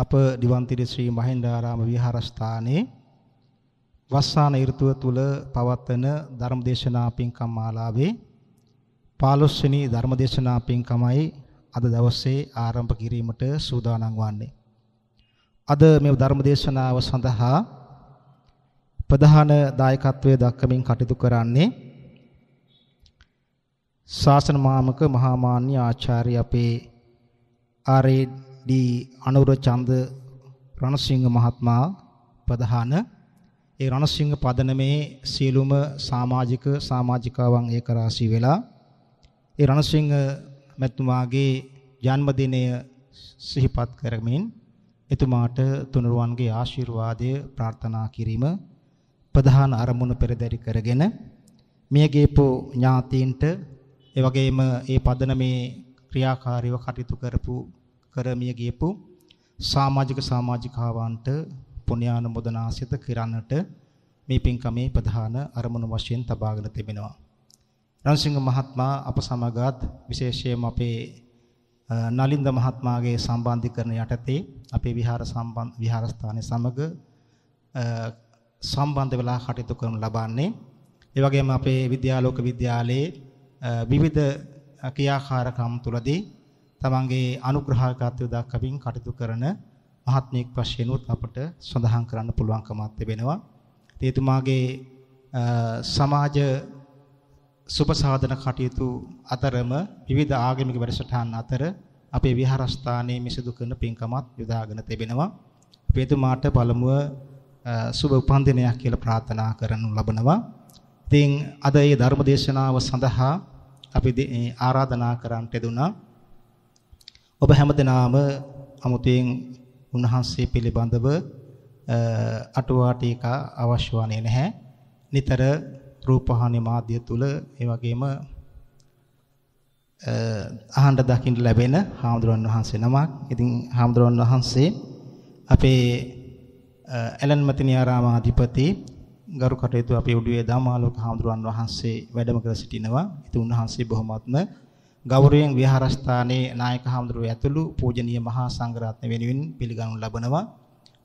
අප දිවන්තිරි ශ්‍රී මහින්දාරාම විහාරස්ථානයේ වස්සාන ඍතුව තුල පවත්වන ධර්මදේශනා පින්කම් මාලාවේ 15 වෙනි ධර්මදේශනා පින්කමයි අද දවසේ ආරම්භ කිරීමට සූදානම් වන්නේ. අද මේ ධර්මදේශනාව සඳහා ප්‍රධාන දායකත්වයේ දක්වමින් කටයුතු කරන්නේ ශාසන මාමක මහා මාන්‍ය ආචාර්ය අපේ ආරේ डी අනුර චන්ද රණසිංහ මහත්මයා ප්‍රධාන ඒ රණසිංහ පදනමේ සියලුම සමාජික සමාජිකාවන් ඒකරාශී වෙලා ඒ රණසිංහ මැතිතුමාගේ ජන්මදිනය සිහිපත් කරමින් එතුමාට තුනුරුවන්ගේ ආශිර්වාදය ප්‍රාර්ථනා කිරීම ප්‍රධාන අරමුණ පෙරදරි කරගෙන මියගේපෝ ඥාතීන්ට එවැගේම ඒ පදනමේ ක්‍රියාකාරීව කටයුතු කරපු කරමිය ගියපු සමාජික සමාජිකාවන්ට පුණ්‍යානුමෝදනා සිත කිරන්නට මේ පින්කමේ ප්‍රධාන අරමුණු වශයෙන් තබාගෙන තිබෙනවා. රණසිංහ මහත්මයා අප සමගත් විශේෂයෙන් අපේ නලින්ද මහත්මයාගේ සම්බන්ධීකරණ යටතේ අපේ විහාර සම්බන්ධ විහාරස්ථානයේ සමග සම්බන්ධ වෙලා කටයුතු කරනු ලබන්නේ. ඒ වගේම අපේ විද්‍යාලෝක විද්‍යාලයේ විවිධ ක්‍රියාකාරකම් තුලදී තමන්ගේ අනුග්‍රහකත්වය දක්වමින් කටයුතු කරන මහත්මයෙක් වශයෙන් උත් අපට සඳහන් කරන්න පුළුවන්කමක් තිබෙනවා. තේතුමාගේ සමාජ සුබසාධන කටයුතු අතරම විවිධ ආගමික වැඩසටහන් අතර අපේ විහාරස්ථානයේ මිසදු කරන පින්කමත් යොදාගෙන තිබෙනවා. තේතුමාට පළමුව සුබ උපන්දිනයක් කියලා ප්‍රාර්ථනා කරනු ලබනවා. ඉතින් අද මේ ධර්ම දේශනාව සඳහා අපි ආරාධනා කරන්නට දුනා ඔබ හැමදෙනාම අමුතුවෙන් උන්වහන්සේ පිළිබඳව අටුවා ටීකා අවශ්‍ය වන්නේ නැහැ. නිතර රූපහානි මාධ්‍ය තුල ඒ වගේම අහන්න දකින්න ලැබෙන හාමුදුරන් වහන්සේ නමක්. ඉතින් හාමුදුරන් වහන්සේ අපේ ඇලන් මතිනියාරාම අධිපති ගරු කටයුතු අපේ උඩුවේ දාමාලෝක හාමුදුරන් වහන්සේ වැඩම කර සිටිනවා. ඉතින් උන්වහන්සේ බොහොමත්ම ගෞරවයෙන් විහාරස්ථානයේ නායක හාමුදුරුවෝ ඇතුළු පූජනීය මහා සංඝරත්න වෙනුවෙන් පිළිගනු ලබනවා.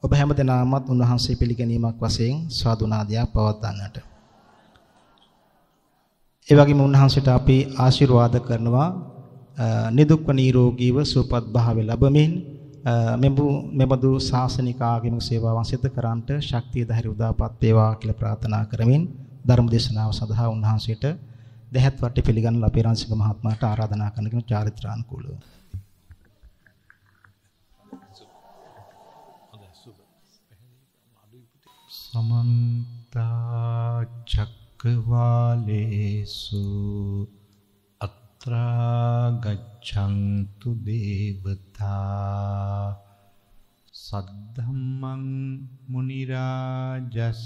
ඔබ හැමදෙනාමත් උන්වහන්සේ පිළිගැනීමක් වශයෙන් සාදුනාදයක් පවත්වන්නට. ඒ වගේම උන්වහන්සේට අපි ආශිර්වාද කරනවා නිදුක්ව නිරෝගීව සුවපත් භාවය ලැබමින් මෙබඳු මෙබඳු ශාසනික ආගමික සේවාවන් සිදු කරන්නට ශක්තිය ධෛර්ය උදාපත් වේවා කියලා ප්‍රාර්ථනා කරමින් ධර්ම දේශනාව සඳහා උන්වහන්සේට දැහැත් වටේ පිළිගන්න අපේ රංශික මහත්මයාට ආරාධනා කරන කියන චාරිත්‍රානුකූලව. සමන්ත චක්කවාලේසු අත්‍රා ගච්ඡන්තු දේවතා සද්ධම්මං මුනි රාජස්ස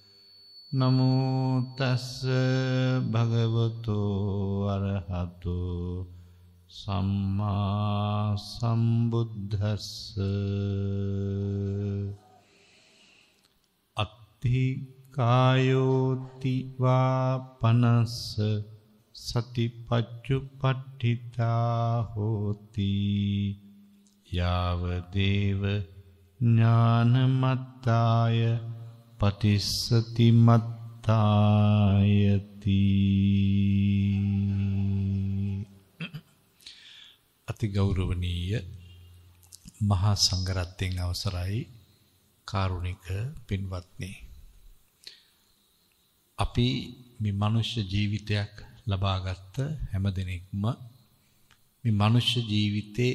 නමුතස්ස භගවතු අරහතු සම්මා සම්බුද්ධස්ස අත්ති කායෝතිවා පනස්ස සතිපච්චු පට්ඨිතා හෝති යාව දේව ඥානමත්තාය පටිස්සතිමත්තායති අතිගෞරවනීය මහා සංඝරත්නයන් අවසරයි කාරුණික පින්වත්නි අපි මේ මනුෂ්‍ය ජීවිතයක් ලබාගත් හැම දිනෙකම මේ මනුෂ්‍ය ජීවිතේ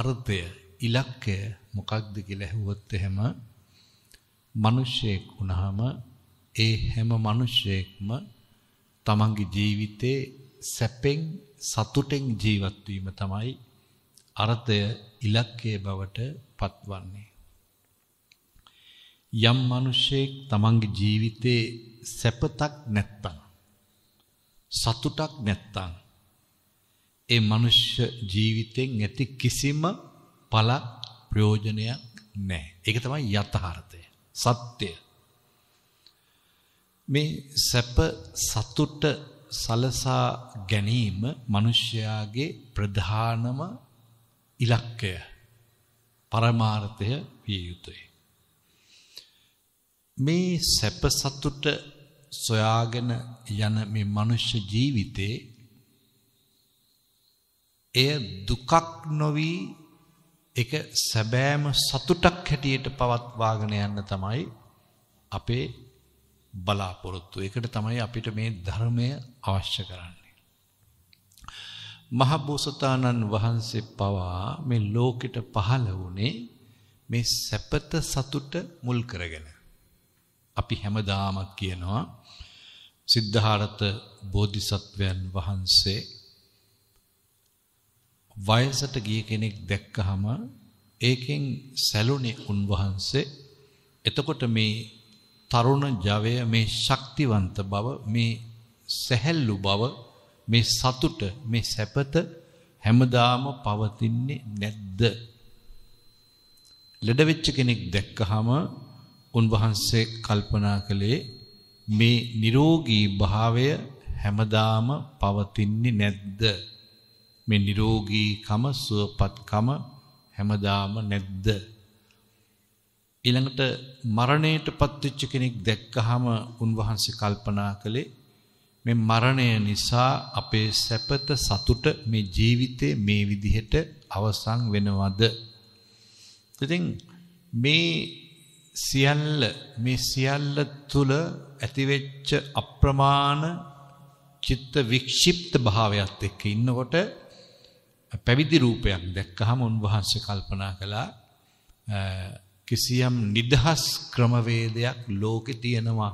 අර්ථය ඉලක්කය මොකක්ද කියලා ඇහුවොත් එහෙම මිනිසෙක් වුණාම ඒ හැම මිනිසෙක්ම තමන්ගේ ජීවිතේ සැපෙන් සතුටෙන් ජීවත් වීම තමයි අර්ථය ඉලක්කය බවට පත්වන්නේ. යම් මිනිසෙක් තමන්ගේ ජීවිතේ සැපතක් නැත්තම් සතුටක් නැත්තම් ඒ මනුෂ්‍ය ජීවිතෙන් ඇති කිසිම පළක් ප්‍රයෝජනයක් නැහැ. ඒක තමයි යථාර්ථය. සත්‍ය. මේ සැප සතුට සලසා ගැනීම මිනිසයාගේ ප්‍රධානම ඉලක්කය. පරමාර්ථය විය යුතුය. මේ සැප සතුට සොයාගෙන යන මේ මනුෂ්‍ය ජීවිතේ එය දුකක් නොවී ඒක සැබෑම සතුටක් හැටියට පවත්වාගෙන යන්න තමයි අපේ බලාපොරොත්තු. ඒකට තමයි අපිට මේ ධර්මය අවශ්‍ය කරන්නේ. මහබෝසතාණන් වහන්සේ පවා මේ ලෝකෙට පහළ වුණේ මේ සැපත සතුට මුල් කරගෙන. අපි හැමදාම කියනවා සිද්ධාර්ථ බෝධිසත්වයන් වහන්සේ වයසට ගිය කෙනෙක් දැක්කහම ඒකෙන් සැලුනේ උන්වහන්සේ එතකොට මේ තරුණ ජවය මේ ශක්තිවන්ත බව මේ සැහැල්ලු බව මේ සතුට මේ සැපත හැමදාම පවතින්නේ නැද්ද ලෙඩ වෙච්ච කෙනෙක් දැක්කහම උන්වහන්සේ කල්පනා කළේ මේ නිරෝගී භාවය හැමදාම පවතින්නේ නැද්ද මේ නිරෝගීකම සුවපත්කම හැමදාම නැද්ද? ඊළඟට මරණයට පත්වෙච්ච කෙනෙක් දැක්කහම උන්වහන්සේ කල්පනා කළේ මේ මරණය නිසා අපේ සැපත සතුට මේ ජීවිතේ මේ විදිහට අවසන් වෙනවද? ඉතින් මේ සියල්ල මේ සියල්ල තුල ඇතිවෙච්ච අප්‍රමාණ චිත්ත වික්ෂිප්ත භාවයත් එක්ක ඉන්නකොට පැවිදි රූපයක් දැක්කහම උන්වහන්සේ කල්පනා කළා කිසියම් නිදහස් ක්‍රමවේදයක් ලෝකේ තියෙනවා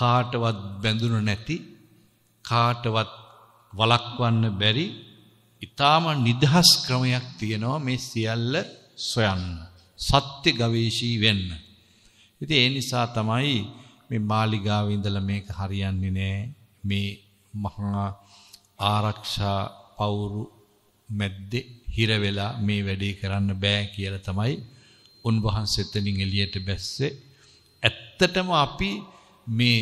කාටවත් බැඳුන නැති කාටවත් වළක්වන්න බැරි ඊටාම නිදහස් ක්‍රමයක් තියෙනවා මේ සියල්ල සොයන්න සත්‍ය ගවේෂී වෙන්න ඉතින් ඒ නිසා තමයි මේ මාලිගාවේ ඉඳලා මේක හරියන්නේ නෑ මේ මහා ආරක්ෂා පවුරු මැද්දේ හිර වෙලා මේ වැඩේ කරන්න බෑ කියලා තමයි උන්වහන්සේ එතනින් එළියට බැස්සේ. ඇත්තටම අපි මේ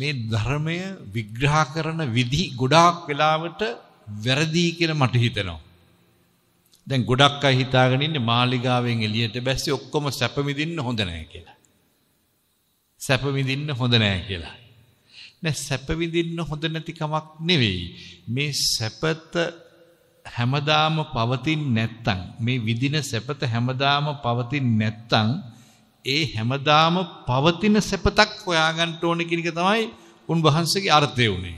මේ ධර්මය විග්‍රහ කරන විදි ගොඩාක් වෙලාවට වැරදි කියලා මට හිතෙනවා. දැන් ගොඩක් අය හිතාගෙන ඉන්නේ මාලිගාවෙන් එළියට බැස්සේ ඔක්කොම සැප විඳින්න හොඳ නැහැ කියලා. සැප විඳින්න හොඳ නැහැ කියලා. නෑ සැප විඳින්න හොඳ නැති කමක් නෙවෙයි. මේ සැපත හැමදාම පවතින් නැත්තං මේ විදින සැපත හැමදාම පවතින් නැත්තං ඒ හැමදාම පවතින සැපතක් හොයාගන්න ඕන කියන එක තමයි උන්වහන්සේගේ අර්ථය උනේ.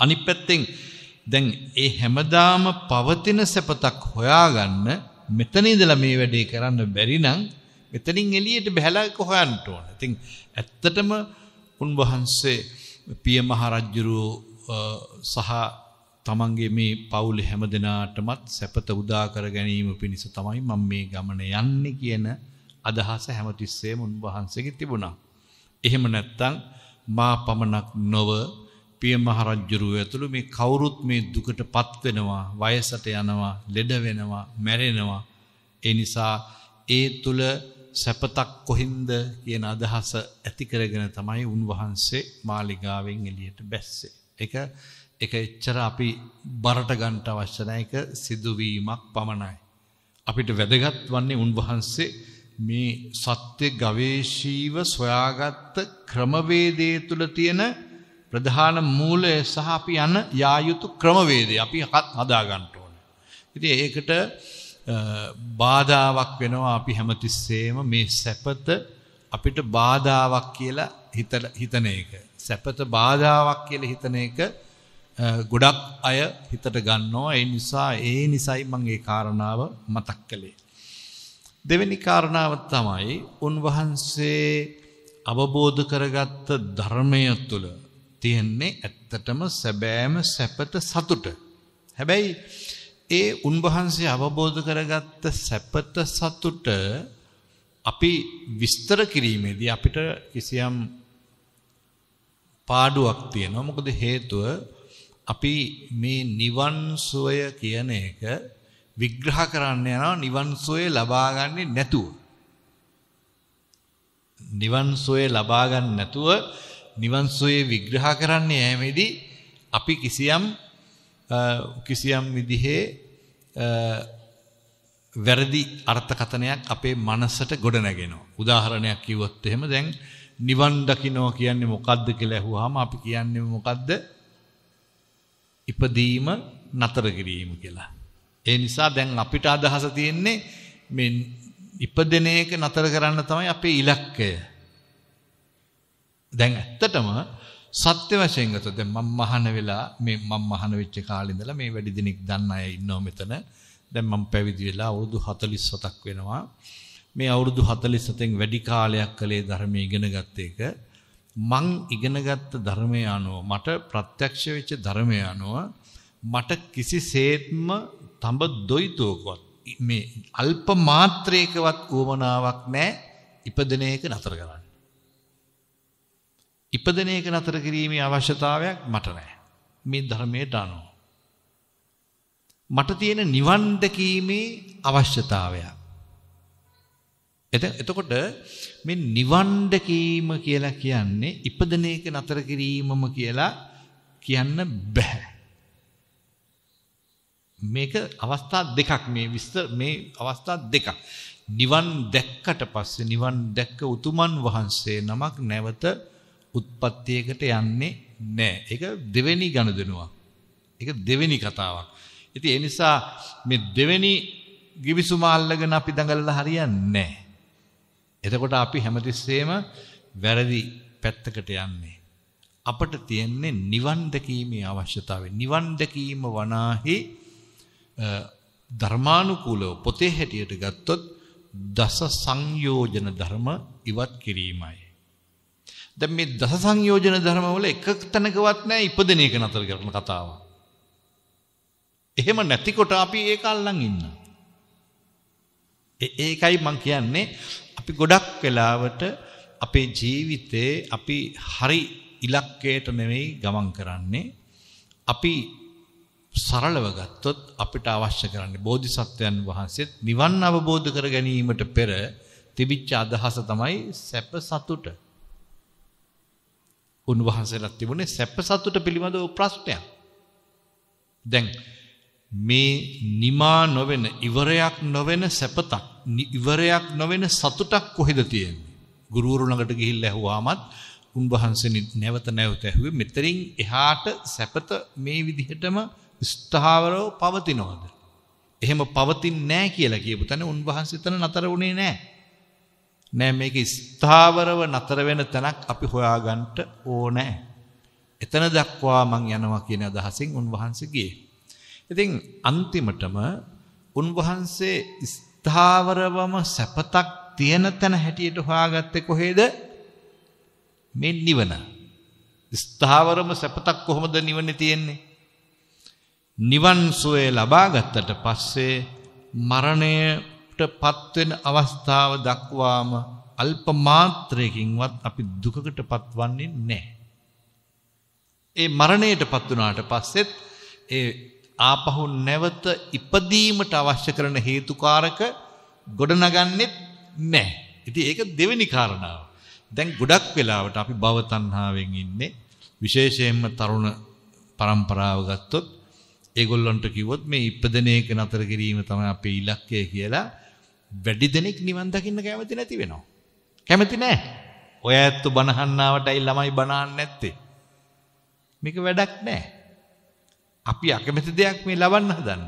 අනිත් පැත්තෙන් දැන් ඒ හැමදාම පවතින සැපතක් හොයාගන්න මෙතන ඉඳලා මේ වැඩේ කරන්න බැරි නම් මෙතනින් එළියට බහැලා හොයන්න ඕන. ඉතින් ඇත්තටම උන්වහන්සේ පිය මහ රජුරෝ සහ තමන්ගේ මේ පවුල හැම දෙනාටමත් සැපත උදාකර ගැනීම පිණිස තමයි මම මේ ගමන යන්නේ කියන අදහස හැමතිස්සේම උන්වහන්සේගේ තිබුණා. එහෙම නැත්තම් මා පමණක් නොව පිය මහරජුරුව ඇතුළු මේ කවුරුත් මේ දුකටපත් වෙනවා, වයසට යනවා, ලෙඩ වෙනවා, මැරෙනවා. ඒ නිසා ඒ තුල සැපතක් කොහින්ද කියන අදහස ඇති කරගෙන තමයි උන්වහන්සේ මාලිගාවෙන් එළියට බැස්සේ. ඒක ඒක එච්චර අපි බරට ගන්න අවශ්‍ය නැයක සිදුවීමක් පමණයි. අපිට වැදගත් වන්නේ උන්වහන්සේ මේ සත්‍ය ගවේෂීව සොයාගත්ත ක්‍රමවේදයේ තුල තියෙන ප්‍රධාන මූලය සහ අපි යන යා යුතු ක්‍රමවේදය අපි හදා ගන්න ඕනේ. ඉතින් ඒකට බාධාවක් වෙනවා අපි හැමතිස්සෙම මේ සැපත අපිට බාධාවක් කියලා හිතන එක. සැපත බාධාවක් කියලා හිතන එක ගොඩක් අය හිතට ගන්නවා ඒ නිසා ඒ නිසයි මම ඒ කාරණාව මතක් කළේ දෙවෙනි කාරණාව තමයි උන්වහන්සේ අවබෝධ කරගත්ත ධර්මය තුළ තියෙන්නේ ඇත්තටම සැබෑම සැපත සතුට හැබැයි ඒ උන්වහන්සේ අවබෝධ කරගත්ත සැපත සතුට අපි විස්තර කිරීමේදී අපිට කිසියම් පාඩුවක් තියෙනවා මොකද හේතුව අපි මේ නිවන් සෝය කියන එක විග්‍රහ කරන්න යනවා නිවන් සෝය ලබා ගන්නේ නැතුව. නිවන් සෝය ලබා ගන්න නැතුව නිවන් සෝය විග්‍රහ කරන්න යෑමේදී අපි කිසියම් කිසියම් විදිහේ වැරදි අර්ථකථනයක් අපේ මනසට ගොඩනැගෙනවා. උදාහරණයක් කිව්වොත් එහෙම දැන් නිවන් දකින්න කියන්නේ මොකද්ද කියලා ඇහුවාම අපි කියන්නේ මොකද්ද? ඉපදීම නතර කිරීම කියලා. ඒ නිසා දැන් අපිට අදහස තියෙන්නේ මේ ඉපදෙන එක නතර කරන්න තමයි අපේ ඉලක්කය. දැන් ඇත්තටම සත්‍ය වශයෙන් ගත්තොත් දැන් මම මහාන වෙලා මේ මම මහාන වෙච්ච කාලේ ඉඳලා මේ වැඩි දිනෙක දන්න අය ඉන්නව මෙතන. දැන් මම පැවිදි වෙලා අවුරුදු 47ක් වෙනවා. මේ අවුරුදු 47න් වැඩි කාලයක් කලේ ධර්මයේ ඉගෙන ගත්ත එක මං ඉගෙනගත්ත ධර්මය අනුව මට ප්‍රත්‍යක්ෂ වෙච්ච ධර්මය අනුව මට කිසිසේත්ම තඹ දොයිතෝකවත් මේ අල්ප මාත්‍රයකවත් උවමනාවක් නැහැ ඉපදෙන එක නතර කරන්න. ඉපදෙන එක නතර කිරීමේ අවශ්‍යතාවයක් මට නැහැ. මේ ධර්මයට අනුව. මට තියෙන නිවන් දැකීමේ අවශ්‍යතාවයක්. එතකොට මේ නිවන් දැකීම කියලා කියන්නේ ඉපදෙන එක නතර කිරීමම කියලා කියන්න බෑ. මේක අවස්ථා දෙකක් මේ විස්තර මේ අවස්ථා දෙකක්. නිවන් දැක්කට පස්සේ නිවන් දැක්ක උතුමන් වහන්සේ නමක් නැවත උත්පත්තියකට යන්නේ නැහැ. ඒක දෙවෙනි ගනුදෙනුවක්. ඒක දෙවෙනි කතාවක්. ඉතින් ඒ නිසා මේ දෙවෙනි ගිවිසුම අල්ලගෙන අපි දඟලලා හරියන්නේ නැහැ. එතකොට අපි හැමතිස්සෙම වැරදි පැත්තකට යන්නේ. අපට තියෙන්නේ නිවන් දැකීමේ අවශ්‍යතාවය. නිවන් දැකීම වනාහි ධර්මානුකූලව පොතේ හැටියට ගත්තොත් දස සංයෝජන ධර්ම ඉවත් කිරීමයි. දැන් මේ දස සංයෝජන ධර්ම වල එක තැනකවත් නැහැ ඉපදෙන එක නතර කරන කතාව. එහෙම නැතිකොට අපි ඒක අල්ලන් ඉන්නවා. ඒකයි මං කියන්නේ අපි ගොඩක් වෙලාවට අපේ ජීවිතේ අපි හරි ඉලක්කයට නෙවෙයි ගමන් කරන්නේ. අපි සරලව ගත්තොත් අපිට අවශ්‍ය කරන්නේ බෝධිසත්වයන් වහන්සේත් නිවන් අවබෝධ කර ගැනීමට පෙර තිබිච්ච අදහස තමයි සැප සතුට. උන්වහන්සේලා තිබුණේ සැප සතුට පිළිබඳව ප්‍රශ්නයක්. දැන් මේ නිමා නොවන ඉවරයක් නොවන සැපතක් ඉවරයක් නොවෙන සතුටක් කොහෙද තියෙන්නේ. ගුරුවරු ළඟට ගිහිල්ලා ඇහුවාමත් උන්වහන්සේ නැවත නැවත ඇහුවේ මෙතරින් එහාට සැපත මේ විදිහටම ස්ථාවරව පවතිනවද? එහෙම පවතින්නේ නැහැ කියලා කියපු තැන උන්වහන්සේ එතන නතර වුණේ නැහැ. නෑ මේක ස්ථාවරව නතර වෙන තැනක් අපි හොයාගන්න ඕනේ. එතන දක්වා මං යනවා කියන අදහසින් උන්වහන්සේ ගියේ. ඉතින් අන්තිමටම උන්වහන්සේ ස්ථාවරවම සැපතක් තියෙන තැන හැටියට හොයාගත්තේ කොහේද? මේ නිවන. ස්ථාවරම සැපතක් කොහොමද නිවන්නේ තියෙන්නේ? නිවන් සෝය ලබා ගත්තට පස්සේ මරණයටපත් වෙන අවස්ථාව දක්වාම අල්ප මාත්‍රයකින්වත් අපි දුකකටපත් වන්නේ නැහැ. ඒ මරණයටපත් වුණාට පස්සෙත් ඒ ආපහු නැවත ඉපදීමට අවශ්‍ය කරන හේතුකාරක ගොඩනගන්නෙත් නැහැ. ඉතින් ඒක දෙවෙනි කාරණාව. දැන් ගොඩක් වෙලාවට අපි භව තණ්හාවෙන් ඉන්නේ විශේෂයෙන්ම තරුණ પરම්පරාව ගත්තොත් ඒගොල්ලන්ට කිව්වොත් මේ ඉපදෙන එක නතර කිරීම තමයි අපේ ඉලක්කය කියලා වැඩි දෙනෙක් නිවන් දකින්න කැමති නැති වෙනවා. කැමති නැහැ. ඔය ඇත්ත බනහන්නාවටයි ළමයි බනහන්නේ නැත්තේ. මේක වැඩක් නැහැ. අපි අකමැති දෙයක් මේ ලබන්න හදන්න.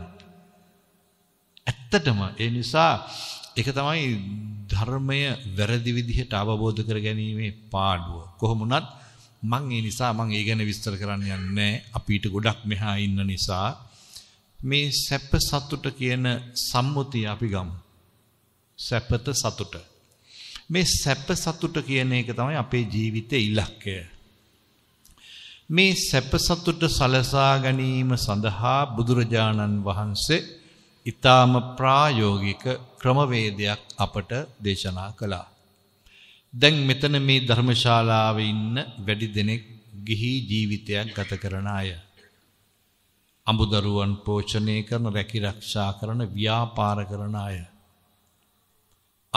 ඇත්තටම ඒ නිසා ඒක තමයි ධර්මය වැරදි විදිහට අවබෝධ කරගැනීමේ පාඩුව. කොහොම වුණත් මං ඒ නිසා මං ඒ ගැන විස්තර කරන්න යන්නේ නැහැ. අපිට ගොඩක් මෙහා ඉන්න නිසා මේ සැප සතුට කියන සම්මුතිය අපි ගමු. සැපත සතුට. මේ සැප සතුට කියන එක තමයි අපේ ජීවිතයේ ඉලක්කය. මේ සැප සතුට සලසා ගැනීම සඳහා බුදුරජාණන් වහන්සේ ඊ타ම ප්‍රායෝගික ක්‍රමවේදයක් අපට දේශනා කළා. දැන් මෙතන මේ ධර්මශාලාවේ ඉන්න වැඩි දෙනෙක් ගිහි ජීවිතයක් ගත කරන අය. අඹදරුවන් පෝෂණය කරන රැකිරක්ෂා කරන ව්‍යාපාර කරන අය.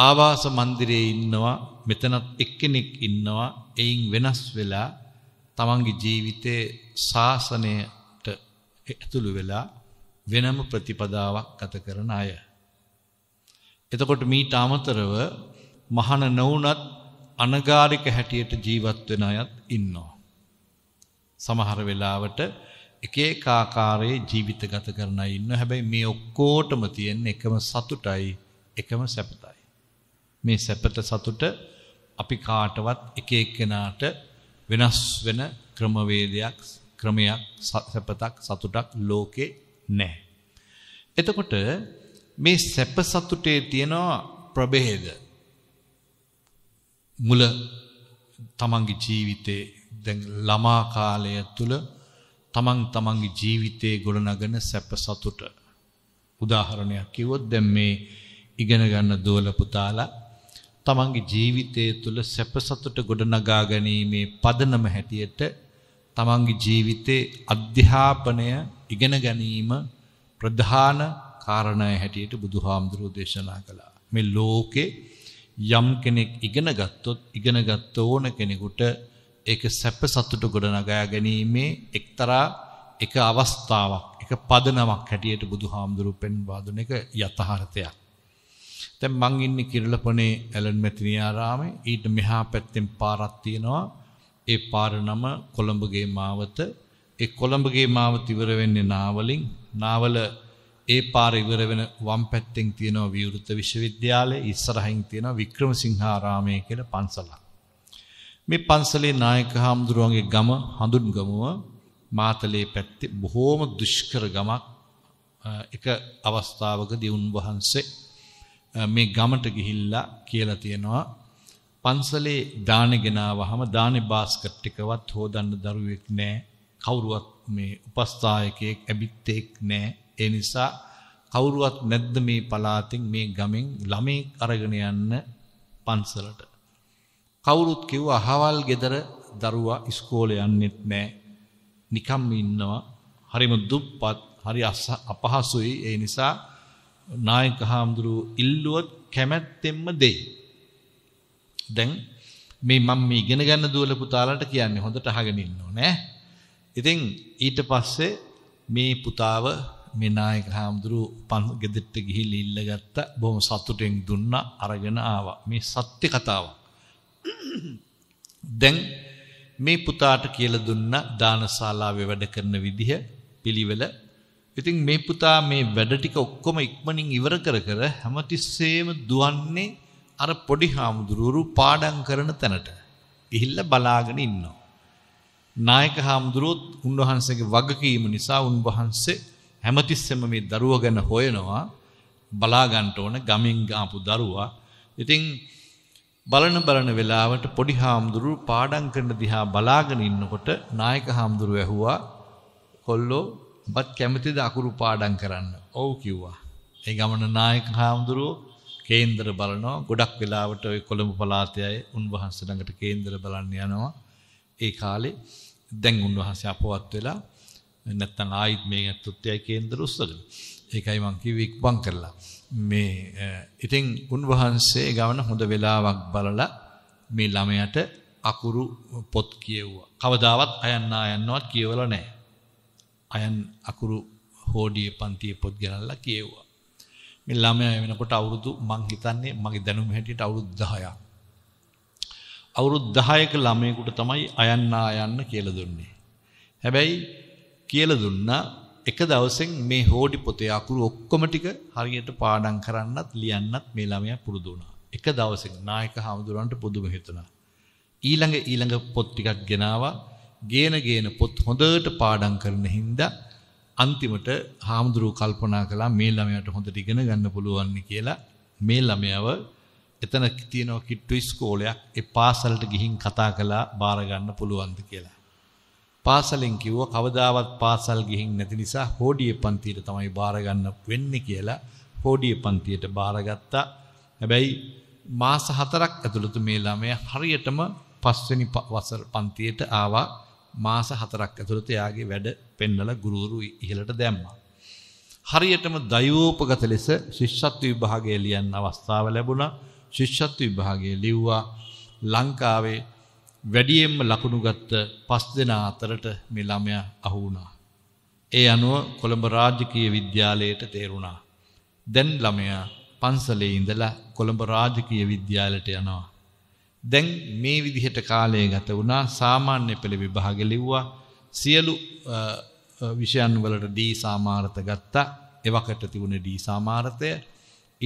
ආවාස මන්දිරයේ ඉන්නවා මෙතනත් එක්කෙනෙක් ඉන්නවා එයින් වෙනස් වෙලා තමන්ගේ ජීවිතේ ශාසනයට ඇතුළු වෙලා වෙනම ප්‍රතිපදාවක් ගත කරන අය. එතකොට මීට අමතරව මහන නොවුනත් අනගාරික හැටියට ජීවත් වෙන අයත් ඉන්නවා. සමහර වෙලාවට එක එක ආකාරයේ ජීවිත ගත කරන අය ඉන්නවා. හැබැයි මේ ඔක්කොටම තියෙන එකම සතුටයි, එකම සැපතයි. මේ සැපත සතුට අපි කාටවත් එක එක්කෙනාට වෙනස් වෙන ක්‍රමවේදයක් ක්‍රමයක් සැපතක් සතුටක් ලෝකේ නැහැ. එතකොට මේ සැප සතුටේ තියෙනවා ප්‍රභේද. මුල තමන්ගේ ජීවිතේ දැන් ළමා කාලය තුල තමන් තමන්ගේ ජීවිතේ ගොඩනගන සැප සතුට උදාහරණයක් කිව්වොත් දැන් මේ ඉගෙන ගන්න දුවල පුතාලා තමන්ගේ ජීවිතය තුළ සැපසතුට ගොඩනගා ගැනීමේ පදනම හැටියට තමන්ගේ ජීවිතේ අධ්‍යාපනය ඉගෙන ගැනීම ප්‍රධාන කාරණය හැටියට බුදුහාමුදුරුවෝ දේශනා කළා. මේ ලෝකේ යම් කෙනෙක් ඉගෙන ගත්තොත් ඉගෙන ගත්ත ඕන කෙනෙකුට ඒක සැපසතුට ගොඩනගා ගැනීමේ එක්තරා එක අවස්ථාවක් එක පදනමක් හැටියට බුදුහාමුදුරුවෝ පෙන්වා දුන එක යථාර්ථයක්. දැන් මං ඉන්නේ කිරලපනේ ඇලන් මෙත්නියාරාමේ ඊට මෙහා පැත්තෙන් පාරක් තියෙනවා ඒ පාර නම කොළඹගේ මාවත ඒ කොළඹගේ මාවත ඉවර වෙන්නේ නාවලින් නාවල ඒ පාර ඉවර වෙන වම් පැත්තෙන් තියෙනවා විවෘත විශ්වවිද්‍යාලය ඉස්සරහින් තියෙනවා වික්‍රමසිංහාරාමය කියලා පන්සලක් මේ පන්සලේ නායක හාමුදුරුවන්ගේ ගම හඳුන්ගමුව මාතලේ පැත්තේ බොහෝම දුෂ්කර ගමක් එක අවස්ථාවකදී උන්වහන්සේ මේ ගමට ගිහිල්ලා කියලා තියෙනවා පන්සලේ දානේ ගෙනාවහම දානේ බාස්කට් එකවත් හොදන්න දරුවෙක් නැහැ කවුරුවත් මේ උපස්ථායකයෙක් ඇබිත්තෙක් නැහැ ඒ නිසා කවුරුවත් නැද්ද මේ පලාතින් මේ ගමෙන් ළමෙක් අරගෙන යන්න පන්සලට කවුරුත් කිව්ව අහවල් ගෙදර දරුවා ඉස්කෝලේ යන්නෙත් නැහැ. නිකම් ඉන්නවා. හරිම දුප්පත්, හරි අපහසුයි. ඒ නිසා නායක හාමුදුරුවෝ ඉල්ලුවොත් කැමැත්තෙන්ම දෙයි. දැන් මේ මම මේ ඉගෙන ගන්න දුවල පුතාලට කියන්නේ හොඳට අහගෙන ඉන්න ඕනේ. ඉතින් ඊට පස්සේ මේ පුතාව මේ නායක හාමුදුරුවෝ ගෙදරට ගිහිල්ලා ඉල්ලගත්ත බොහොම සතුටෙන් දුන්නා අරගෙන ආවා. මේ සත්‍ය කතාවක්. දැන් මේ පුතාට කියලා දුන්න දානශාලාවේ වැඩ කරන විදිහ පිළිවෙල ඉතින් මේ පුතා මේ වැඩ ටික ඔක්කොම ඉක්මනින් ඉවර කර කර හැමතිස්සෙම දුවන්නේ අර පොඩි හාමුදුරුවරු පාඩම් කරන තැනට. ගිහිල්ලා බලාගෙන ඉන්නවා. නායක හාමුදුරුවොත් උන්වහන්සේගේ වගකීම නිසා උන්වහන්සේ හැමතිස්සෙම මේ දරුවා ගැන හොයනවා. බලා ගන්න ඕන ගමින් ආපු දරුවා. ඉතින් බලන බලන වෙලාවට පොඩි හාමුදුරු පාඩම් කරන දිහා බලාගෙන ඉන්නකොට නායක හාමුදුරු ඇහුවා කොල්ලෝ ඔබත් කැමතිද අකුරු පාඩම් කරන්න? ඔව් කිව්වා. ඒ ගමන නායක හාමුදුරුවෝ කේන්දර බලනවා. ගොඩක් වෙලාවට ওই කොළඹ පළාතේ අය උන්වහන්සේ ළඟට කේන්දර බලන්න යනවා. ඒ කාලේ දැන් උන්වහන්සේ අපවත් වෙලා නැත්තම් ආයිත් මේ අත්‍යත්‍යයි කේන්දර උස්සගෙන. ඒකයි මං කිව්වේ ඉක්මන් කරලා. මේ ඉතින් උන්වහන්සේ ගමන හොඳ වෙලාවක් බලලා මේ ළමයට අකුරු පොත් කියවුවා. කවදාවත් අයන්න ආයන්නවත් කියවලා නැහැ. අයන් අකුරු හෝඩියේ පන්තියේ පොත් ගණන්ලා කියෙව්වා. මේ ළමයා වෙනකොට අවුරුදු මං හිතන්නේ මගේ දැනුම හැටියට අවුරුදු 10ක්. අවුරුදු 10ක ළමයෙකුට තමයි අයන්න ආයන්න කියලා දුන්නේ. හැබැයි කියලා දුන්නා එක දවසෙන් මේ හෝඩි පොතේ අකුරු ඔක්කොම ටික හරියට පාඩම් කරන්නත් ලියන්නත් මේ ළමයා පුරුදු වුණා. එක දවසෙන් නායක හාමුදුරන්ට පුදුම හිතුණා. ඊළඟ ඊළඟ පොත් ටිකක් ගෙනාවා ගේන ගේන පොත් හොඳට පාඩම් කරන හින්දා අන්තිමට හාමුදුරුව කල්පනා කළා මේ ළමයාට හොඳට ඉගෙන ගන්න පුළුවන් කියලා මේ ළමයාව එතන තියෙනවා කිට්ටු ඉස්කෝලයක් ඒ පාසලට ගිහින් කතා කළා බාර ගන්න පුළුවන්ද කියලා. පාසලෙන් කිව්වා කවදාවත් පාසල් ගිහින් නැති නිසා හෝඩියේ පන්තියට තමයි බාර ගන්න වෙන්නේ කියලා හෝඩියේ පන්තියට බාරගත්තා. හැබැයි මාස 4ක් ඇතුළත මේ ළමයා හරියටම පස්වෙනි වසර පන්තියට ආවා. මාස 4ක් ඇතුළත එයාගේ වැඩ පෙන්නලා ගුරුවරු ඉහළට දැම්මා. හරියටම දයෝපගත ලෙස ශිෂ්‍යත්ව විභාගය ලියන්න අවස්ථාව ලැබුණා. ශිෂ්‍යත්ව විභාගය ලිව්වා. ලංකාවේ වැඩියෙන්ම ලකුණු ගත්ත පස් දෙනා අතරට මේ ළමයා අහු වුණා. ඒ අනුව කොළඹ රාජකීය විද්‍යාලයට තේරුණා. දැන් ළමයා පන්සලේ ඉඳලා කොළඹ රාජකීය විද්‍යාලයට යනවා. දැන් මේ විදිහට කාලය ගත වුණා සාමාන්‍ය පෙළ විභාග ලිව්වා සියලු විෂයන් වලට D සාමාර්ථ ගත්තා එවකට තිබුණේ D සාමාර්ථය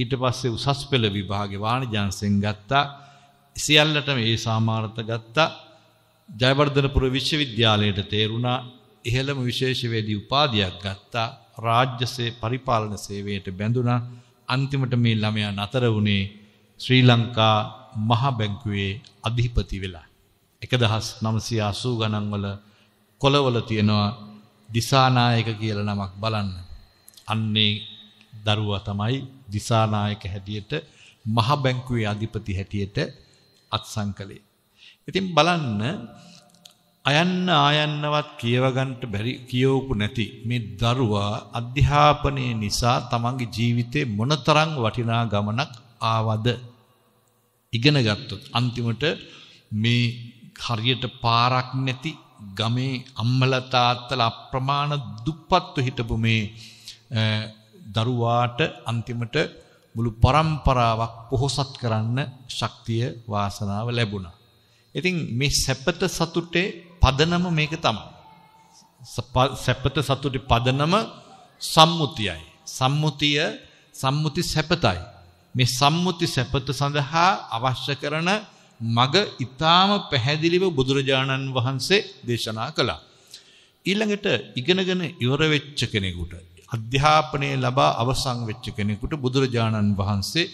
ඊට පස්සේ උසස් පෙළ විභාගේ වාණිජාන්සෙන් ගත්තා සියල්ලටම A සාමාර්ථ ගත්තා ජයවර්ධනපුර විශ්වවිද්‍යාලයට තේරුණා ඉහළම විශේෂවේදී උපාධියක් ගත්තා රාජ්‍යසේ පරිපාලන සේවයට බැඳුණා අන්තිමට මේ ළමයා නතර වුණේ ශ්‍රී ලංකා මහා බැංකුවේ අධිපති වෙලා. 1980 ගණන් වල කොළවල තියෙනවා දිසානායක කියලා නමක් බලන්න. අන්නේ දරුවා තමයි දිසානායක හැටියට මහා බැංකුවේ අධිපති හැටියට අත්සන් කළේ. ඉතින් බලන්න අයන්න ආයන්නවත් කියවගන්න බැරි කියවපු නැති මේ දරුවා අධ්‍යාපනයේ නිසා තමන්ගේ ජීවිතේ මොනතරම් වටිනා ගමනක් ආවද ඉගෙන ගත්තොත් අන්තිමට මේ හරියට පාරක් නැති ගමේ අම්මලා තාත්තලා අප්‍රමාණ දුප්පත්ව හිටපු මේ දරුවාට අන්තිමට මුළු પરම්පරාවක් පොහොසත් කරන්න ශක්තිය වාසනාව ලැබුණා. ඉතින් මේ සැපත සතුටේ පදනම මේක තමයි. සැපත සතුටේ පදනම සම්මුතියයි. සම්මුතිය සම්මුති සැපතයි. මේ සම්මුති සැපත සඳහා අවශ්‍ය කරන මග ඊටාම පැහැදිලිව බුදුරජාණන් වහන්සේ දේශනා කළා. ඊළඟට ඉගෙනගෙන ඉවර වෙච්ච කෙනෙකුට අධ්‍යාපනය ලබා අවසන් වෙච්ච කෙනෙකුට බුදුරජාණන් වහන්සේ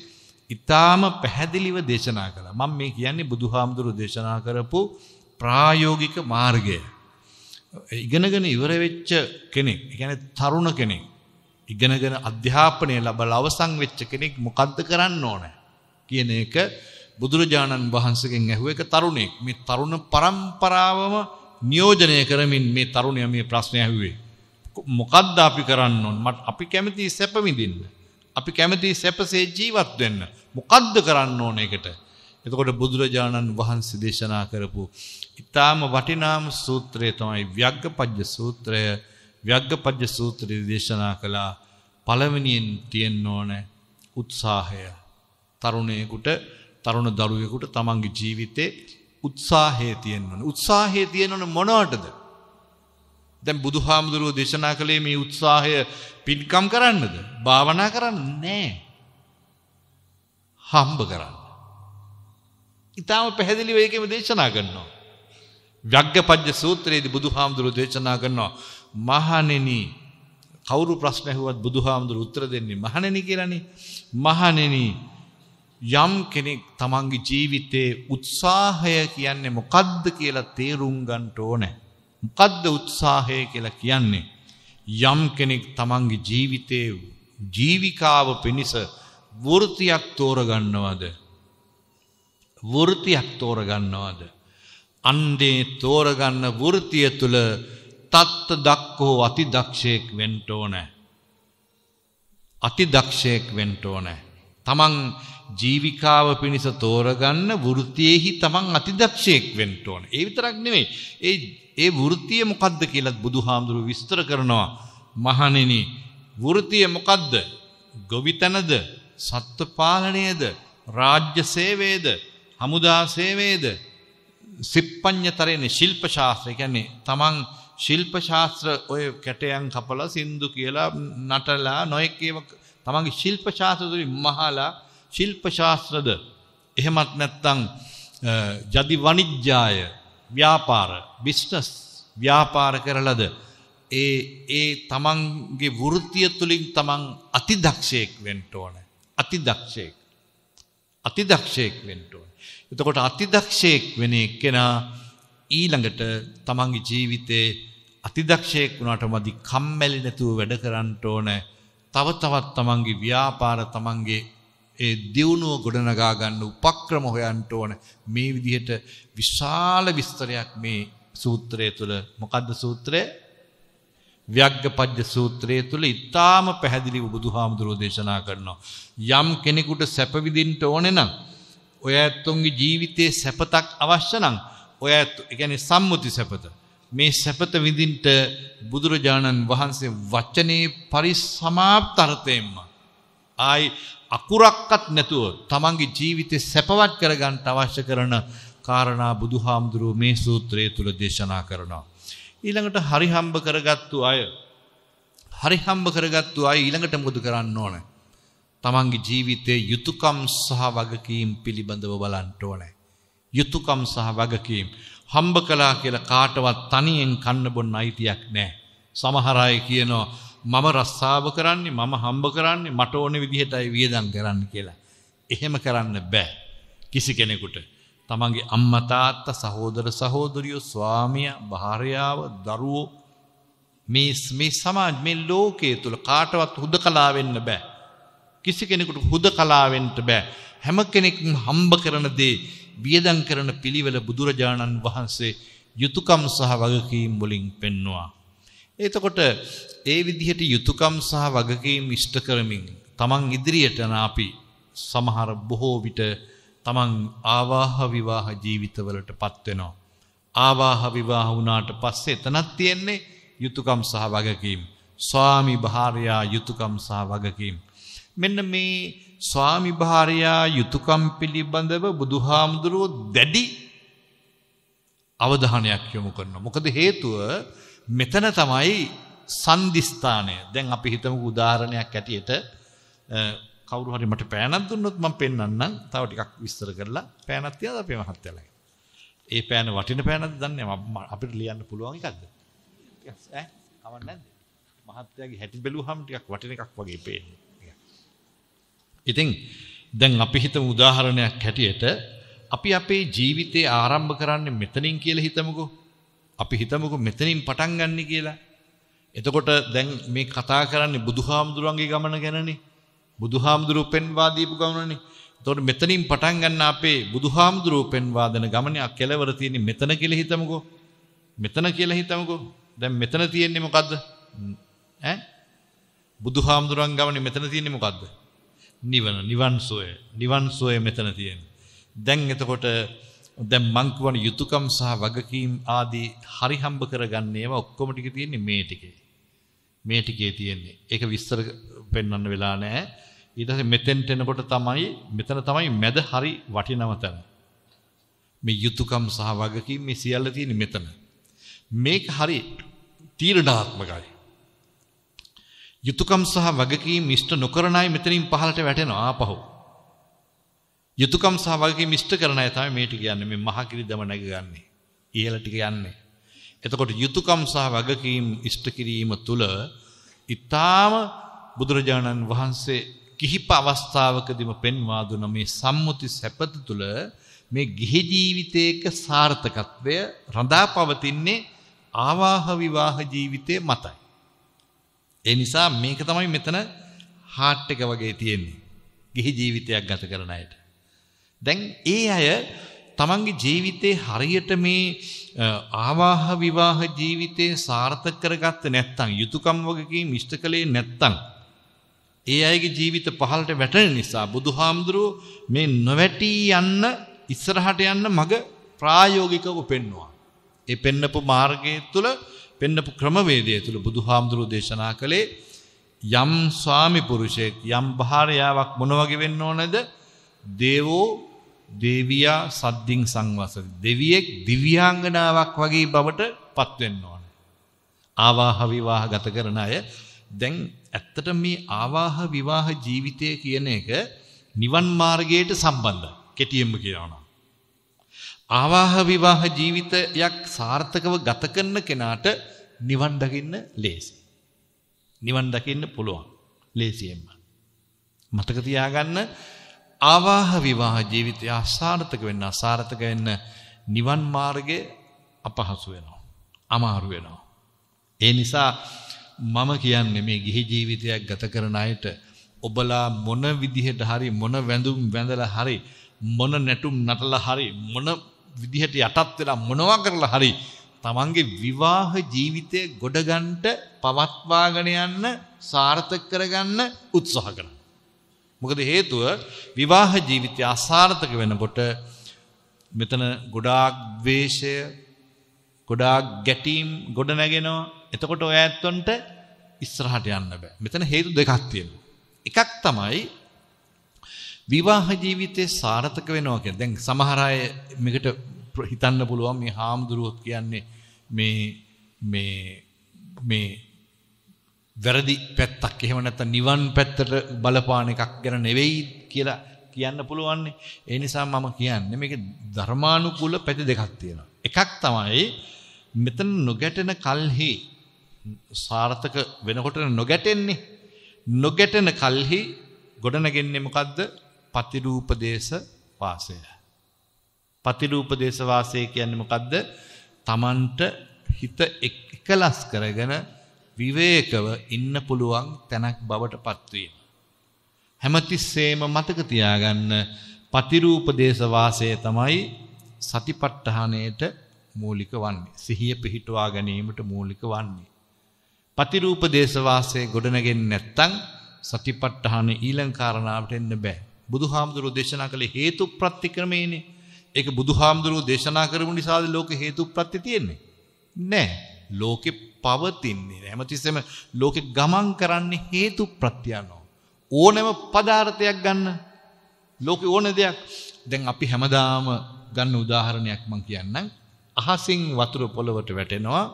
ඊටාම පැහැදිලිව දේශනා කළා. මම මේ කියන්නේ බුදුහාමුදුරු දේශනා කරපු ප්‍රායෝගික මාර්ගය. ඉගෙනගෙන ඉවර වෙච්ච කෙනෙක්, ඒ කියන්නේ තරුණ කෙනෙක් ඉගෙනගෙන අධ්‍යාපනය ලබලා අවසන් වෙච්ච කෙනෙක් මොකද්ද කරන්න ඕන කියන එක බුදුරජාණන් වහන්සේගෙන් ඇහුව එක තරුණෙක් මේ තරුණ પરම්පරාවම නියෝජනය කරමින් මේ තරුණයා මේ ප්‍රශ්නය ඇහුවේ මොකද්ද අපි කරන්න ඕන මට අපි කැමති සැප විඳින්න අපි කැමති සැපසේ ජීවත් වෙන්න මොකද්ද කරන්න ඕන එකට එතකොට බුදුරජාණන් වහන්සේ දේශනා කරපු ඊටාම වටිනාම සූත්‍රය තමයි ව්‍යග්ගපජ්ජ සූත්‍රය ව්‍යග්ගපජ්ජ සූත්‍රයේ දේශනා කළා පළවෙනියෙන් තියෙන්න ඕන උත්සාහය. තරුණයෙකුට තරුණ දරුවෙකුට තමන්ගේ ජීවිතේ උත්සාහය තියෙන්න ඕන. උත්සාහය තියෙන්න ඕන මොනවටද? දැන් බුදුහාමුදුරුවෝ දේශනා කළේ මේ උත්සාහය පින්කම් කරන්නද? භාවනා කරන්න නෑ. හම්බ කරන්න. ඊටාම පැහැදිලිව ඒකෙම දේශනා කරනවා. ව්‍යග්ගපජ්ජ සූත්‍රයේදී බුදුහාමුදුරුවෝ දේශනා කරනවා මහණෙනි කවුරු ප්‍රශ්න ඇහුවත් බුදුහාමුදුරු උත්තර දෙන්නේ මහණෙනි කියලානේ මහණෙනි යම් කෙනෙක් තමන්ගේ ජීවිතේ උත්සාහය කියන්නේ මොකද්ද කියලා තේරුම් ගන්න ඕනේ මොකද්ද උත්සාහය කියලා කියන්නේ යම් කෙනෙක් තමන්ගේ ජීවිතේ ජීවිකාව පිණිස වෘතියක් තෝරගන්නවද වෘතියක් තෝරගන්නවද අන්දේ තෝරගන්න වෘතිය තුළ තත්ත දක්කෝ අතිදක්ෂයෙක් වෙන්ට ඕනෑ. අතිදක්ෂයෙක් වෙන්ට ඕනෑ. තමන් ජීවිකාව පිණිස තෝරගන්න වෘතියෙහි තමන් අතිදක්ෂයෙක් වෙන්ට ඕන. ඒ විතරක් නෙමෙයි. ඒ ඒ වෘතිය මොකද්ද කියලත් බුදුහාමුදුරුව විස්තර කරනවා. මහණෙනි, වෘතිය මොකද්ද? ගොවිතැනද? සත්ත්ව පාලනයේද? රාජ්‍ය සේවයේද? හමුදා සේවයේද? සිප්පඤ්ඤතරේනේ ශිල්ප ශාස්ත්‍රය කියන්නේ තමන් ශිල්ප ශාස්ත්‍ර ඔය කැටයන් කපලා සින්දු කියලා නටලා නොයෙක් ඒව තමන්ගේ ශිල්ප ශාස්ත්‍රතුලින් මහලා ශිල්ප ශාස්ත්‍රද එහෙමත් නැත්නම් ජදි වණිජ්ජාය ව්‍යාපාර බිස්නස් ව්‍යාපාර කරලද ඒ ඒ තමන්ගේ වෘත්තිය තුලින් තමන් අතිදක්ෂයෙක් වෙන්න ඕනේ අතිදක්ෂයෙක් අතිදක්ෂයෙක් වෙන්න ඕනේ එතකොට අතිදක්ෂයෙක් වෙන එක්කෙනා ඊළඟට තමන්ගේ ජීවිතේ අතිදක්ෂයෙක් වුණාට මදි කම්මැලි නැතුව වැඩ කරන්න ඕන. තව තවත් තමන්ගේ ව්‍යාපාර තමන්ගේ ඒ දියුණුව ගොඩනගා ගන්න උපක්‍රම හොයන්න ඕන. මේ විදිහට විශාල විස්තරයක් මේ සූත්‍රය තුළ මොකද්ද සූත්‍රය? ව්‍යග්ගපජ්ජ සූත්‍රයේ තුල ඊටාම පැහැදිලිව බුදුහාමුදුරෝ දේශනා කරනවා. යම් කෙනෙකුට සැප විඳින්න ඕනේ නම් ඔය ඇත්තොන්ගේ ජීවිතයේ සැපතක් අවශ්‍ය නම් ඔය ගැන සම්මුති සැපත. මේ සැපත විඳින්ට බුදුරජාණන් වහන්සේ වච්චනයේ පරිසමාප්තර්ථයෙන්ම. ආයි අකුරක්කත් නැතුව තමන්ගේ ජීවිතය සැපවත් කරගන්න අවශ්‍ය කරන කාරණා බුදුහාමුදුරුව මේ සූත්‍රයේ තුළ දේශනා කරනවා. ඊළඟට හරිහම්බ කරගත්තු අය හරිහම්බ කරගත්තු අය ඊළඟට මොකද කරන්න ඕන? තමන්ගේ ජීවිතයේ යුතුයකම් සහ වගකීම් පිළිබඳව බලන්න ඕනේ. යුතුයකම් සහ වගකීම් හම්බ කළා කියලා කාටවත් තනියෙන් කන්න බොන්න අයිතියක් නැහැ. සමහර අය කියනවා මම රස්සාව කරන්නේ මම හම්බ කරන්නේ මට ඕන විදිහටයි වියදම් කරන්න කියලා. එහෙම කරන්න බෑ. කිසි කෙනෙකුට. තමන්ගේ අම්මා තාත්තා සහෝදර සහෝදරියෝ ස්වාමියා භාර්යාව දරුවෝ මේ මේ සමාජ මේ ලෝකයේ තුල කාටවත් හුදකලා වෙන්න බෑ. කිසි කෙනෙකුට හුදකලා වෙන්න බෑ. හැම කෙනෙක්ම හම්බ කරන දේ වියදම් කරන පිළිවෙල බුදුරජාණන් වහන්සේ යුතුයකම් සහ වගකීම් වලින් පෙන්නවා. එතකොට ඒ විදිහට යුතුයකම් සහ වගකීම් ඉෂ්ට කරමින් තමන් ඉදිරියට අපි සමහර බොහෝ විට තමන් ආවාහ විවාහ ජීවිතවලටපත් වෙනවා. ආවාහ විවාහ වුණාට පස්සේ එතනක් තියෙන්නේ යුතුයකම් සහ වගකීම්. ස්වාමි භාර්යා යුතුයකම් සහ වගකීම්. මෙන්න මේ ස්වාමිභාරයා යුතුකම් පිළිබඳව බුදුහාමුදුරුවෝ දැඩි අවධානයක් යොමු කරනවා. මොකද හේතුව මෙතන තමයි සන්දිස්ථානය. දැන් අපි හිතමු උදාහරණයක් ඇටියට කවුරු හරි මට පෑනක් දුන්නොත් මම පෙන්වන්නම්. තව ටිකක් විස්තර කරලා පෑනක් තියලා අපේ මහත්තයාලගේ. ඒ පෑන වටින පෑනක්ද දන්නේ නැහැ. අපිට ලියන්න පුළුවන් එකක්ද? ඈ? කවන්න නැද්ද? මහත්තයාගේ හැටි බැලුවහම ටිකක් වටින එකක් වගේ පේන්නේ. ඉතින් දැන් අපි හිතමු උදාහරණයක් හැටියට අපි අපේ ජීවිතේ ආරම්භ කරන්නේ මෙතනින් කියලා හිතමුකෝ. අපි හිතමුකෝ මෙතනින් පටන් ගන්න කියලා. එතකොට දැන් මේ කතා කරන්නේ බුදුහාමුදුරන්ගේ ගමන ගැනනේ. බුදුහාමුදුරු පෙන්වා දීපු ගමනනේ. එතකොට මෙතනින් පටන් ගන්න අපේ බුදුහාමුදුරු පෙන්වා දෙන ගමනේ කෙලවර තියෙන්නේ මෙතන කියලා හිතමුකෝ. මෙතන කියලා හිතමුකෝ. දැන් මෙතන තියෙන්නේ මොකද්ද? ඈ? බුදුහාමුදුරන් ගමනේ මෙතන තියෙන්නේ මොකද්ද? නිවන නිවන් සෝය නිවන් සෝය මෙතන තියෙන්නේ. දැන් එතකොට දැන් මං කියවන යුතුයකම් සහ වගකීම් ආදී හරි හම්බ කරගන්න ඒවා ඔක්කොම ටික තියෙන්නේ මේ ටිකේ. මේ ටිකේ තියෙන්නේ. ඒක විස්තර පෙන්වන්න වෙලා නැහැ. ඊට පස්සේ මෙතෙන්ට එනකොට තමයි මෙතන තමයි මැද හරි වටිනම තැන. මේ යුතුයකම් සහ වගකීම් මේ සියල්ල තියෙන්නේ මෙතන. මේක හරි තීරණාත්මකයි. යුතුයකම් සහ වගකීම් ඉෂ්ට නොකරන අය මෙතනින් පහළට වැටෙනවා ආපහු. යුතුයකම් සහ වගකීම් ඉෂ්ට කරන අය තමයි මේට කියන්නේ මේ මහ කිරිදම නැගගන්නේ. ඉහළ ටික යන්නේ. එතකොට යුතුයකම් සහ වගකීම් ඉෂ්ට කිරීම තුල ඊටාම බුදුරජාණන් වහන්සේ කිහිප අවස්ථාවකදීම පෙන්වා දුන මේ සම්මුති සැපත තුල මේ ගිහි ජීවිතයක සාර්ථකත්වය රඳා පවතින්නේ ආවාහ විවාහ ජීවිතයේ මතයි. ඒ නිසා මේක තමයි මෙතන හાર્ට් එක වගේ තියෙන්නේ. ගිහි ජීවිතයක් ගත කරන අයට. දැන් ඒ අය තමන්ගේ ජීවිතේ හරියට මේ ආවාහ විවාහ ජීවිතේ සාර්ථක කරගත්තේ නැත්නම් යුතුයකම් වගකීම් ඉෂ්ට කළේ නැත්නම් ඒ අයගේ ජීවිත පහළට වැටෙන නිසා බුදුහාමුදුරුව මේ නොවැටී යන්න ඉස්සරහට යන්න මඟ ප්‍රායෝගිකව පෙන්වුවා. ඒ පෙන්නපු මාර්ගය තුළ පෙන්නපු ක්‍රමවේදය තුළ බුදු හාමුදුරු දේශනා කළේ යම් ස්වාමිපුරුෂයෙක් යම් භාරයාවක් මොනවගේ වෙන්න ඕනද දේවෝ දේවයා සද්ධින් සංවස. දෙවියෙක් දිව්‍යාංගනාවක් වගේ බවට පත්වෙන්න ඕන. ආවාහ විවාහ ගත කරන අය දැන් ඇත්තට මේ ආවාහ විවාහ ජීවිතය කියන එක නිවන් මාර්ගයට සම්බන්ධ කෙටියෙන්ම කියවන. ආවාහ විවාහ ජීවිතයක් සාර්ථකව ගත කරන කෙනාට නිවන් දකින්න ලේසි. නිවන් දකින්න පුළුවන්. ලේසියෙන්ම. මතක තියාගන්න ආවාහ විවාහ ජීවිතය අසාර්ථක වෙන්න අසාර්ථක වෙන්න නිවන් මාර්ගයේ අපහසු වෙනවා. අමාරු වෙනවා. ඒ නිසා මම කියන්නේ මේ ගිහි ජීවිතයක් ගත කරන අයට ඔබලා මොන විදිහට හරි මොන වැඳුම් වැඳලා හරි මොන නැටුම් නටලා හරි මොන විදිහට යටත් වෙලා මොනවා කරලා හරි තමන්ගේ විවාහ ජීවිතය ගොඩගන්ට පවත්වාගෙන යන්න සාර්ථක කරගන්න උත්සාහ කරන්න. මොකද හේතුව විවාහ ජීවිතය අසාර්ථක වෙනකොට මෙතන ගොඩාක් ද්වේෂය ගොඩාක් ගැටීම් ගොඩ නැගෙනවා. එතකොට ඔය ඇත්තොන්ට ඉස්සරහට යන්න බෑ. මෙතන හේතු දෙකක් තියෙනවා. එකක් තමයි විවාහ ජීවිතේ සාර්ථක වෙනවා කියලා. දැන් සමහර අය මේකට හිතන්න පුළුවන් මේ හාමුදුරුවොත් කියන්නේ මේ මේ මේ වැරදි පැත්තක් එහෙම නැත්නම් නිවන් පැත්තට බලපාන එකක් ගැන නෙවෙයි කියලා කියන්න පුළුවන්. ඒ නිසා මම කියන්නේ මේකේ ධර්මානුකූල පැති දෙකක් තියෙනවා. එකක් තමයි මෙතන නොගැටෙන කල්හි සාර්ථක වෙනකොට නොගැටෙන්නේ. නොගැටෙන කල්හි ගොඩනගෙන්නේ මොකද්ද? පතිරූපදේශ වාසය. පතිරූපදේශ වාසය කියන්නේ මොකද්ද? Tamanට හිත එකලස් කරගෙන විවේකව ඉන්න පුළුවන් තැනක් බවට පත්වීම. හැමතිස්සෙම මතක තියාගන්න පතිරූපදේශ වාසය තමයි සතිපට්ඨානයේට මූලික වන්නේ. සිහිය පිහිටුවා ගැනීමට මූලික වන්නේ. පතිරූපදේශ වාසය ගොඩනගෙන්නේ නැත්නම් සතිපට්ඨාන ඊළං කාරණාවට එන්න බෑ. බුදුහාමුදුරුවෝ දේශනා කළේ හේතු ප්‍රත්‍යක්‍රමයේනේ. ඒක බුදුහාමුදුරුවෝ දේශනා කරපු නිසාද ලෝකෙ හේතු ප්‍රත්‍ය තියෙන්නේ? නෑ. ලෝකෙ පවතින්නේ. හැමතිස්සෙම ලෝකෙ ගමන් කරන්නේ හේතු ප්‍රත්‍යano. ඕනෑම පදාර්ථයක් ගන්න ලෝකෙ ඕන දෙයක්. දැන් අපි හැමදාම ගන්න උදාහරණයක් මම කියන්නම්. අහසින් වතුර පොළවට වැටෙනවා.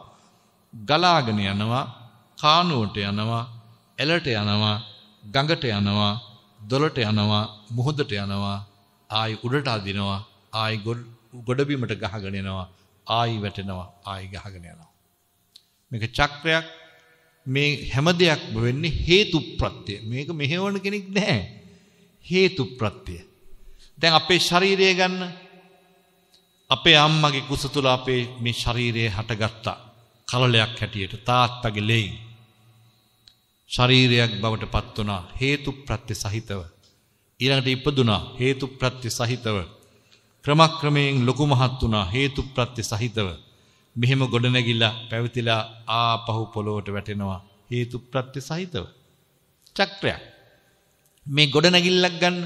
ගලාගෙන යනවා. කානුවට යනවා. එලට යනවා. ගඟට යනවා දොළට යනවා මුහුදට යනවා ආයි උඩට අදිනවා ආයි ගොඩබිමට ගහගෙන යනවා ආයි වැටෙනවා ආයි ගහගෙන යනවා මේක චක්‍රයක් මේ හැම දෙයක්ම වෙන්නේ හේතු ප්‍රත්‍ය මේක මෙහෙවන කෙනෙක් නැහැ හේතු ප්‍රත්‍ය දැන් අපේ ශරීරය ගන්න අපේ අම්මගේ කුස තුල අපේ මේ ශරීරය හටගත්තා කලලයක් හැටියට තාත්තගේ ලෙයින් ශරීරයක් බවට පත් වුණා හේතු ප්‍රත්‍ය සහිතව ඊළඟට ඉපදුනා හේතු ප්‍රත්‍ය සහිතව ක්‍රමක්‍රමයෙන් ලොකු මහත් වුණා හේතු ප්‍රත්‍ය සහිතව මෙහෙම ගොඩනැගිලා පැවතිලා ආපහු පොළොවට වැටෙනවා හේතු ප්‍රත්‍ය සහිතව චක්‍රයක් මේ ගොඩනැගිල්ලක් ගන්න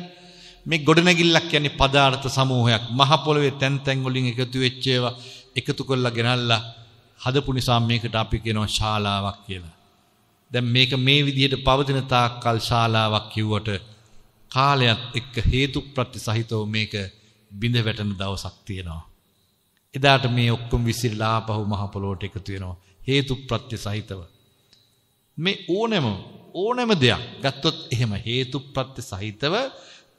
මේ ගොඩනැගිල්ලක් කියන්නේ පදාර්ථ සමූහයක් මහ පොළවේ තැන් තැන් වලින් එකතු වෙච්ච ඒවා එකතු කරලා ගෙනල්ලා හදපු නිසා මේකට අපි කියනවා ශාලාවක් කියලා දැන් මේක මේ විදිහට පවතින තාක්කල් ශාලාවක් කිව්වට කාලයත් එක්ක හේතු ප්‍රතිසහිතව මේක බිඳ වැටෙන දවසක් තියෙනවා. එදාට මේ ඔක්කොම විසිරලා ආපහු මහ පොළොවට එකතු වෙනවා හේතු ප්‍රතිසහිතව. මේ ඕනෑම ඕනෑම දෙයක් ගත්තොත් එහෙම හේතු ප්‍රතිසහිතව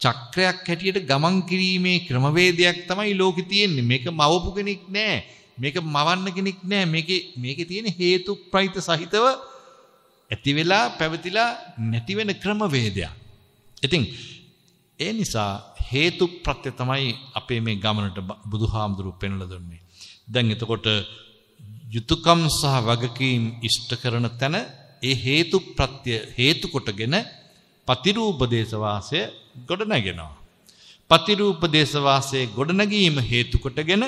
චක්‍රයක් හැටියට ගමන් කිරීමේ ක්‍රමවේදයක් තමයි ලෝකෙ තියෙන්නේ. මේක මවපු කෙනෙක් නෑ. මේක මවන්න කෙනෙක් නෑ. මේකේ මේකේ තියෙන හේතු ප්‍රතිසහිතව ඇති වෙලා පැවතිලා නැති වෙන ක්‍රමවේදයක්. ඉතින් ඒ නිසා හේතු ප්‍රත්‍ය තමයි අපේ මේ ගමනට බුදුහාමුදුරුව පෙන්වලා දුන්නේ. දැන් එතකොට යුතුයකම් සහ වගකීම් ඉෂ්ට කරන තැන ඒ හේතු ප්‍රත්‍ය හේතු කොටගෙන පතිරූපදේශ වාසය ගොඩනගෙනවා. පතිරූපදේශ වාසයේ ගොඩනැගීම හේතු කොටගෙන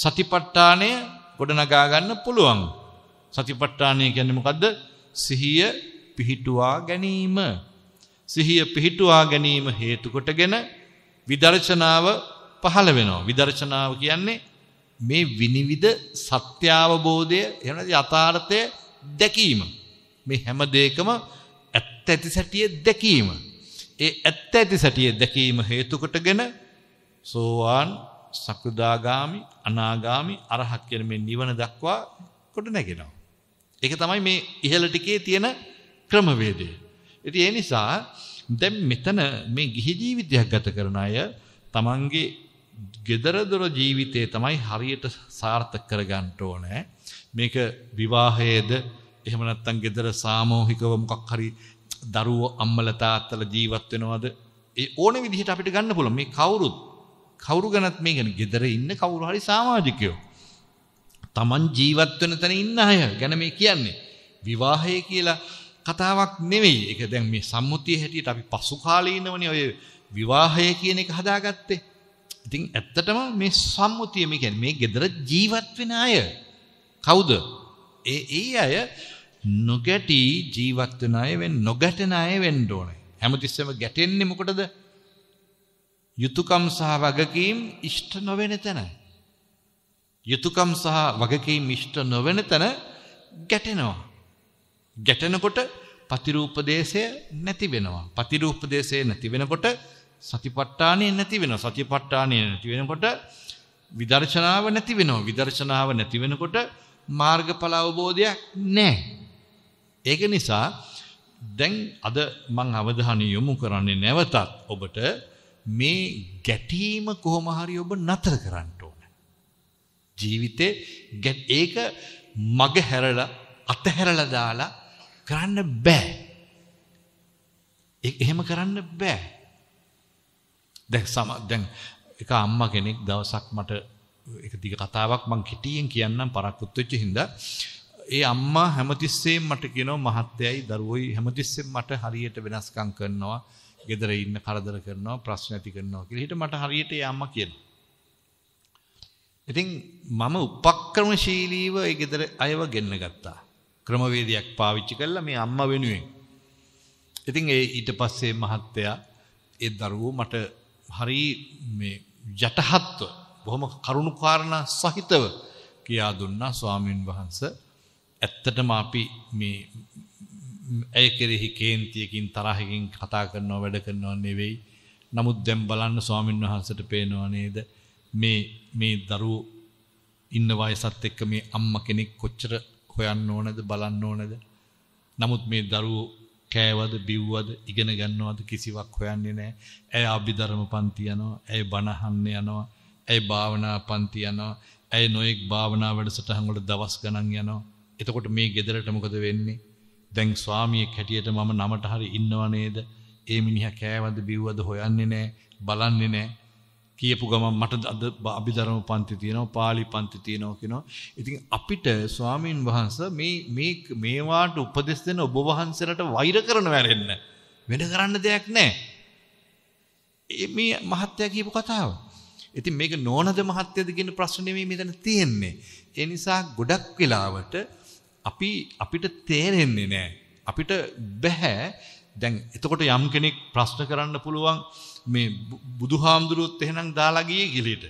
සතිපට්ඨානය ගොඩනගා ගන්න පුළුවන්. සතිපට්ඨානය කියන්නේ මොකද්ද? සිහිය පිහිටුවා ගැනීම. සිහිය පිහිටුවා ගැනීම හේතුකොටගෙන විදර්ශනාව පහළ වෙනවා. විදර්ශනාව කියන්නේ මේ විනිවිද සත්‍යාවබෝධය එහෙම යථාර්ථය දැකීම. මේ හැම දෙයකම ඇත්ත ඇති සැටිය දැකීම. ඒ ඇත්ත ඇති සැටිය දැකීම හේතු කොටගෙන සෝවාන් සකෘදාගාමි අනාගාමි අරහත් කියන මේ නිවන දක්වා කොට නැගෙනවා. ඒක තමයි මේ ඉහළ ටිකේ තියෙන ක්‍රමවේදය. ඉතින් ඒ නිසා දැන් මෙතන මේ ගිහි ජීවිතයක් ගත කරන අය තමන්ගේ gedara dora ජීවිතේ තමයි හරියට සාර්ථක කරගන්න ඕනේ. මේක විවාහයේද එහෙම නැත්නම් gedara සාමූහිකව මොකක් හරි දරුවෝ අම්මලා තාත්තලා ජීවත් වෙනවද? ඒ ඕනෙ විදිහට අපිට ගන්න පුළුවන්. මේ කවුරුත් කවුරු ගැනත් මේ කියන්නේ gedara ඉන්න කවුරු හරි සමාජිකයෝ. Taman ජීවත් වෙන තැන ඉන්න අය ගැන මේ කියන්නේ. විවාහය කියලා කතාවක් නෙවෙයි. ඒක දැන් මේ සම්මුතිය හැටියට අපි පසු කාලේ ඉන්නවනේ ඔය විවාහය කියන එක හදාගත්තේ. ඉතින් ඇත්තටම මේ සම්මුතිය මේ කියන්නේ මේ gedara ජීවත් වෙන අය කවුද? ඒ ඒ අය නොගැටි ජීවත් වෙන අය වෙන්න නොගැටෙන අය වෙන්න ඕනේ. හැමතිස්සෙම ගැටෙන්නේ මොකටද? යුතුයකම් සහ වගකීම් ඉෂ්ට නොවන තැනයි. යුතුයකම් සහ වගකීම් ඉෂ්ට නොවන තැන ගැටෙනවා. ගැටෙනකොට පතිරූපදේශය නැති වෙනවා. පතිරූපදේශය නැති වෙනකොට සතිපට්ඨානෙ නැති වෙනවා. සතිපට්ඨානෙ නැති වෙනකොට විදර්ශනාව නැති වෙනවා. විදර්ශනාව නැති වෙනකොට මාර්ගඵල අවබෝධයක් නැහැ. ඒක නිසා දැන් අද මං අවධානය යොමු කරන්නේ නැවතත් ඔබට මේ ගැටීම කොහොම හරි ඔබ නතර කරන්න. ජීවිතේ ගැන ඒක මග හැරලා අතහැරලා දාලා කරන්න බෑ. ඒක එහෙම කරන්න බෑ. දැන් සම දැන් එක අම්මා කෙනෙක් දවසක් මට එක දිග කතාවක් මං කිටියෙන් කියන්නම් පරක්කුත් වෙච්ච හින්දා ඒ අම්මා හැමතිස්සෙම මට කියනවා මහත්යයි දරුවෝයි හැමතිස්සෙම මට හරියට වෙනස්කම් කරනවා ගෙදර ඉන්න කරදර කරනවා ප්‍රශ්න ඇති කරනවා කියලා. හිට මට හරියට ඒ අම්මා කියනවා. ඉතින් මම උපක්‍රමශීලීව ඒ ගෙදර අයව ගෙන්න ගත්තා. ක්‍රමවේදයක් පාවිච්චි කළා මේ අම්මා වෙනුවෙන්. ඉතින් ඒ ඊට පස්සේ මහත්තයා ඒ දරුවෝ මට හරි මේ යටහත්ව බොහොම කරුණුකාරණා සහිතව කියා දුන්නා ස්වාමීන් වහන්සේ. ඇත්තටම අපි මේ ඇය කෙරෙහි කේන්තියකින් තරහකින් කතා කරනවා වැඩ කරනවා නෙවෙයි. නමුත් දැන් බලන්න ස්වාමින් වහන්සේට පේනව නේද? මේ මේ දරුවෝ ඉන්න වයසත් එක්ක මේ අම්මා කෙනෙක් කොච්චර හොයන්න ඕනද බලන්න ඕනද නමුත් මේ දරුවෝ කෑවද බිව්වද ඉගෙන ගන්නවද කිසිවක් හොයන්නේ නැහැ. ඇය අභිධර්ම පන්ති යනවා, ඇය බණහන්න යනවා, ඇය භාවනා පන්ති යනවා, ඇය නොඑක් භාවනා වැඩසටහන් වල දවස් ගණන් යනවා. එතකොට මේ ගෙදරට මොකද වෙන්නේ? දැන් ස්වාමියෙක් හැටියට මම නමට හරි ඉන්නව නේද? ඒ මිනිහා කෑවද බිව්වද හොයන්නේ නැහැ, බලන්නේ නැහැ. කියපු ගමන් මට අද අභිධර්ම පන්ති තියෙනවා පාලි පන්ති තියෙනවා කියනවා. ඉතින් අපිට ස්වාමීන් වහන්සේ මේ මේ මේවාට උපදෙස් දෙන ඔබ වහන්සේලාට වෛර කරනවා වෙන්න. වෙන කරන්න දෙයක් නැහැ. මේ මහත්ය කියපු කතාව. ඉතින් මේක නෝනද මහත්යද කියන ප්‍රශ්න නෙමෙයි මෙතන තියෙන්නේ. ඒ නිසා ගොඩක් වෙලාවට අපි අපිට තේරෙන්නේ නැහැ. අපිට බෑ දැන් එතකොට යම් කෙනෙක් ප්‍රශ්න කරන්න පුළුවන් මේ බුදුහාමුදුරුවොත් එහෙනම් දාලා ගියේ ගිලීට.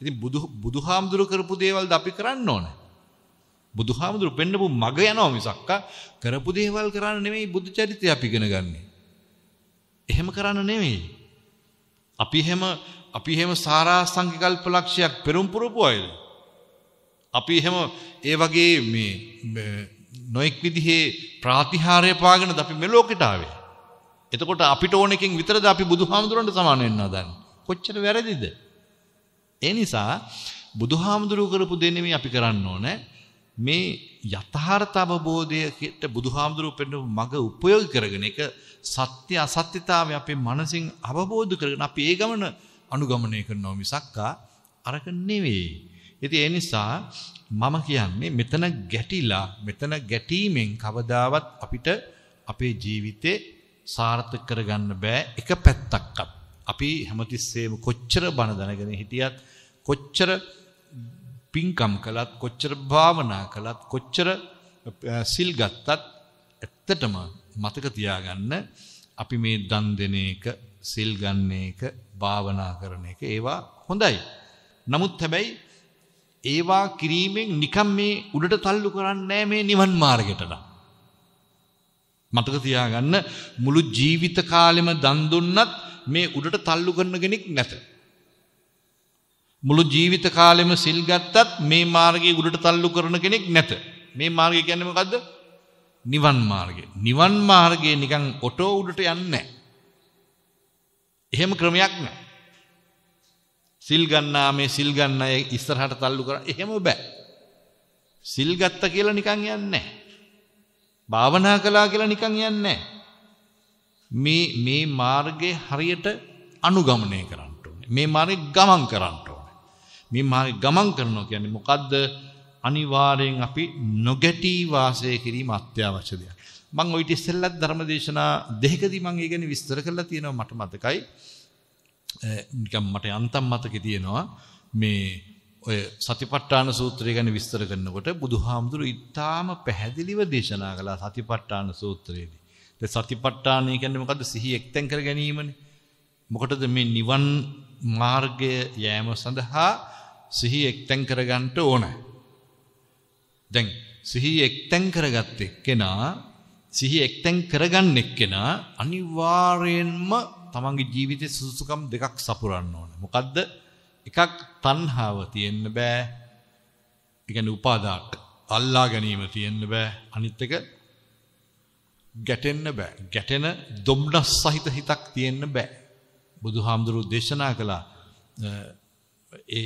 ඉතින් බුදු බුදුහාමුදුරු කරපු දේවල් ද අපි කරන්න ඕනේ. බුදුහාමුදුරු පෙන්නපු මග යනවා මිසක්ක කරපු දේවල් කරන්න නෙමෙයි බුදු චරිතය අපි ඉගෙන ගන්නෙ. එහෙම කරන්න නෙමෙයි. අපි එහෙම අපි එහෙම සාරා සංකල්ප ලක්ෂයක් පෙරම් පුරපු අයද? අපි එහෙම ඒ වගේ මේ නොඑක් විදිහේ ප්‍රාතිහාර්ය පාගෙන අපි මෙලෝකෙට ආවේ. එතකොට අපිට ඕන එකෙන් විතරද අපි බුදුහාමුදුරන්ට සමාන වෙන්න හදන්නේ. කොච්චර වැරදිද? ඒ නිසා බුදුහාමුදුරුව කරපු දේ නෙමෙයි අපි කරන්න ඕනේ. මේ යථාර්ථ අවබෝධයට බුදුහාමුදුරුව පෙන්නපු මඟ උපයෝග කරගෙන ඒක සත්‍ය අසත්‍යතාවය අපේ මනසින් අවබෝධ කරගෙන අපි ඒ ගමන අනුගමනය කරනවා මිසක්කා අරක නෙවෙයි. ඉතින් ඒ නිසා මම කියන්නේ මෙතන ගැටිලා මෙතන ගැටීමෙන් කවදාවත් අපිට අපේ ජීවිතේ සාර්ථක කරගන්න බෑ එක පැත්තක්වත්. අපි හැමතිස්සේම කොච්චර බණ දැනගෙන හිටියත් කොච්චර පිංකම් කළත් කොච්චර භාවනා කළත් කොච්චර සිල් ගත්තත් ඇත්තටම මතක තියාගන්න අපි මේ දන් දෙන එක සිල් ගන්න එක භාවනා කරන එක ඒවා හොඳයි. නමුත් හැබැයි ඒවා කිරීමෙන් නිකම් මේ උඩට තල්ලු කරන්නේ නැහැ මේ නිවන් මාර්ගයට නම්. මතක තියාගන්න මුළු ජීවිත කාලෙම දන් දුන්නත් මේ උඩට තල්ලු කරන කෙනෙක් නැත. මුළු ජීවිත කාලෙම සිල් ගත්තත් මේ මාර්ගයේ උඩට තල්ලු කරන කෙනෙක් නැත. මේ මාර්ගය කියන්නේ මොකද්ද? නිවන් මාර්ගය. නිවන් මාර්ගයේ නිකන් ඔටෝ උඩට යන්නේ නැහැ. එහෙම ක්‍රමයක් නැහැ. සිල් ගන්නා මේ සිල් ගන්න අය ඉස්සරහට තල්ලු කරා එහෙම බෑ. සිල් ගත්ත කියලා නිකන් යන්නේ නැහැ. භාවනා කළා කියලා නිකන් යන්නේ මේ මේ මාර්ගේ හරියට අනුගමනය කරන්න ඕනේ. මේ මාර්ගේ ගමන් කරන්න ඕනේ. මේ මාර්ගේ ගමන් කරනවා කියන්නේ මොකද්ද? අනිවාර්යෙන් අපි නොගැටී වාසය කිරීම අත්‍යවශ්‍ය දෙයක්. මම ওই ඉස්සෙල්ලත් ධර්මදේශනා දෙකදී මම ඒ ගැන විස්තර කරලා තියෙනවා මට මතකයි. නිකන් මට යන්තම් මතකේ තියෙනවා මේ ඔය සතිපට්ඨාන සූත්‍රය ගැන විස්තර කරනකොට බුදුහාමුදුරු ඉතාම පැහැදිලිව දේශනා කළා සතිපට්ඨාන සූත්‍රයේදී. ඒ සතිපට්ඨානය කියන්නේ මොකද්ද? සිහි එක්තෙන් කර ගැනීමනේ. මොකටද මේ නිවන් මාර්ගය යෑම සඳහා සිහි එක්තෙන් කරගන්න ඕනේ. දැන් සිහි එක්තෙන් කරගත්ත එක්කෙනා සිහි එක්තෙන් කරගන්න එක්කෙනා අනිවාර්යයෙන්ම තමන්ගේ ජීවිතේ සුසුකම් දෙකක් සපුරන්න ඕනේ. මොකද්ද? එකක් තණ්හාව තියෙන්න බෑ. ඒ කියන්නේ උපාදාක අල්ලා ගැනීම තියෙන්න බෑ. අනිත් එක ගැටෙන්න බෑ. ගැටෙන දුම්නස් සහිත හිතක් තියෙන්න බෑ. බුදුහාමුදුරුවෝ දේශනා කළා ඒ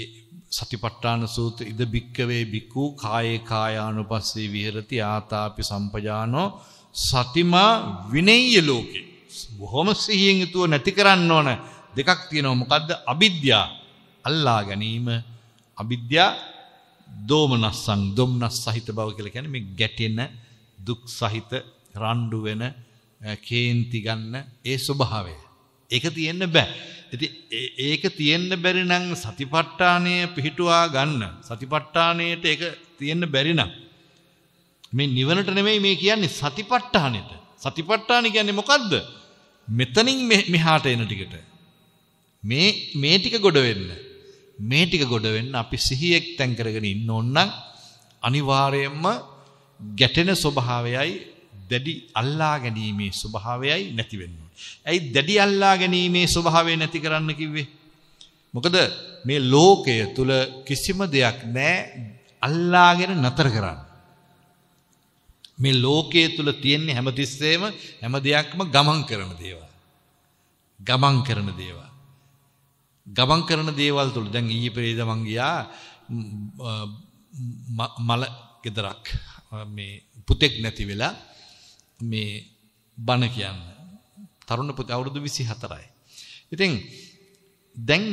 සතිපට්ඨාන සූත්‍ර ඉද බික්කවේ බිකු කායේ කායානුපස්සේ විහෙරති ආතාපි සම්පජානෝ සතිමා විනෙය්‍ය ලෝකේ. බොහොම සිහියෙන් යුතුව නැති කරන්න ඕන දෙකක් තියෙනවා මොකද්ද? අවිද්‍යාව අල්ලා ගැනීම අවිද්‍යා දෝමනස්සං දොම්නස් සහිත බව කියලා කියන්නේ මේ ගැටෙන දුක් සහිත රණ්ඩු වෙන කේන්ති ගන්න ඒ ස්වභාවය. ඒක තියෙන්න බෑ. ඉතින් ඒක තියෙන්න බැරි නම් සතිපට්ඨානය පිහිටුවා ගන්න. සතිපට්ඨානයට ඒක තියෙන්න බැරි නම් මේ නිවනට නෙමෙයි මේ කියන්නේ සතිපට්ඨානෙට. සතිපට්ඨාන කියන්නේ මොකද්ද? මෙතනින් මෙහාට එන ටිකට. මේ මේ ටික ගොඩ වෙන්න. මේ ටික ගොඩ වෙන්න අපි සිහියෙක් තැන් කරගෙන ඉන්න ඕන නම් අනිවාර්යයෙන්ම ගැටෙන ස්වභාවයයි දැඩි අල්ලා ගැනීමේ ස්වභාවයයි නැති වෙන්න ඇයි දැඩි අල්ලා ගැනීමේ ස්වභාවය නැති කරන්න කිව්වේ? මොකද මේ ලෝකය තුල කිසිම දෙයක් නැහැ අල්ලාගෙන නතර කරන්න. මේ ලෝකයේ තුල තියෙන හැමතිස්සෙම හැම දෙයක්ම ගමන් කරන දේවල්. ගමන් කරන දේවල්. ගමන් කරන දේවල් තුළ දැන් ඊයේ පෙරේද මං ගියා මල ගෙදරක් මේ පුතෙක් නැති වෙලා මේ බණ කියන්න තරුණ පුතා අවුරුදු 24යි. ඉතින් දැන්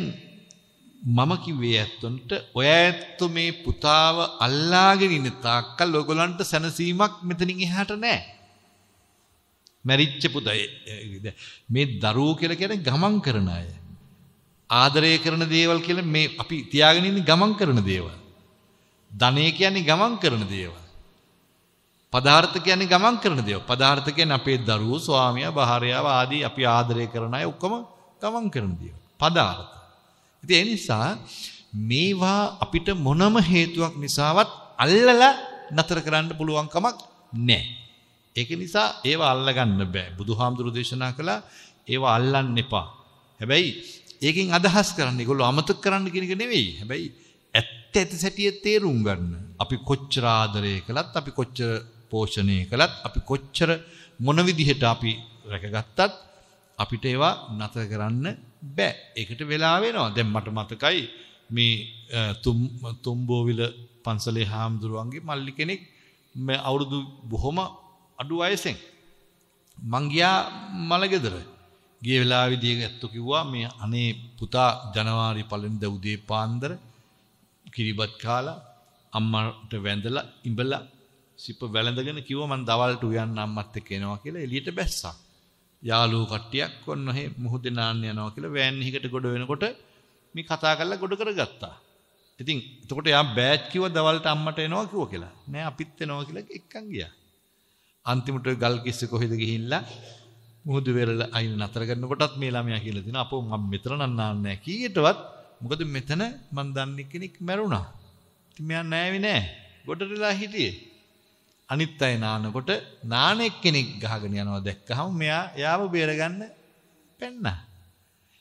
මම කිව්වේ ඇත්තොන්ට ඔය ඇත්තු මේ පුතාව අල්ලාගෙන ඉන්න තාක්කල් ඔයගොල්ලන්ට සැනසීමක් මෙතනින් එහාට නැහැ. මැරිච්ච පුතා මේ දරුවෝ කියලා කියන්නේ ගමන් කරන අය. ආදරය කරන දේවල් කියලා මේ අපි තියාගෙන ඉන්නේ ගමන් කරන දේවල්. ධනය කියන්නේ ගමන් කරන දේවල්. පදාර්ථ කියන්නේ ගමන් කරන දේවල්. පදාර්ථ කියන්නේ අපේ දරුවෝ, ස්වාමියා, භාර්යාව ආදී අපි ආදරය කරන අය ඔක්කොම ගමන් කරන දේවල්. පදාර්ථ. ඉතින් ඒ නිසා මේවා අපිට මොනම හේතුවක් නිසාවත් අල්ලලා නතර කරන්න පුළුවන් කමක් නැහැ. ඒක නිසා ඒවා අල්ලගන්න බෑ. බුදුහාමුදුරු දේශනා කළා ඒවා අල්ලන්න එපා. හැබැයි ඒකෙන් අදහස් කරන්නේ ඒගොල්ලෝ අමතක කරන්න කියන එක නෙවෙයි. හැබැයි ඇත්ත ඇති සැටිය තේරුම් ගන්න. අපි කොච්චර ආදරය කළත්, අපි කොච්චර පෝෂණය කළත්, අපි කොච්චර මොන විදිහට අපි රැකගත්තත් අපිට ඒවා නතර කරන්න බෑ. ඒකට වෙලා වෙනවා. දැන් මට මතකයි මේ තුම් තුම්බෝවිල පන්සලේ හාමුදුරුවන්ගේ මල්ලි කෙනෙක් මේ අවුරුදු බොහොම අඩු වයසෙන් මං ගියා මලගෙදර. ගිය වෙලාවේදී ඇත්තෝ කිව්වා මේ අනේ පුතා ජනවාරි පළවෙනිදා උදේ පාන්දර කිරිබත් කාලා අම්මට වැඳලා ඉඹලා සිප වැළඳගෙන කිව්වා මං දවල්ට උයන්න අම්මත් එක්ක එනවා කියලා එළියට බැස්සා. යාළුවෝ කට්ටියක් ඔන්න ඔහේ මුහුදේ නාන්න යනවා කියලා වෑන් එකකට ගොඩ වෙනකොට මේ කතා කරලා ගොඩ කරගත්තා. ඉතින් එතකොට යා බෑච් කිව්වා දවල්ට අම්මට එනවා කිව්වා කියලා. නෑ අපිත් එනවා කියලා එක්කන් ගියා. අන්තිමට ගල් කිස්ස කොහෙද ගිහිල්ලා මුහුදු වෙරළ අයින නතර කරනකොටත් මේ ළමයා කියලා දෙනවා අපෝ මම මෙතන නන්නාන්නේ නැහැ කීයටවත් මොකද මෙතන මං දන්නේ කෙනෙක් මැරුණා. ඉතින් මෙයා නෑවේ නෑ. ගොඩට වෙලා හිටියේ. අනිත් අය නානකොට නාන එක්කෙනෙක් ගහගෙන යනවා දැක්කහම මෙයා යාව බේරගන්න පැන්නා.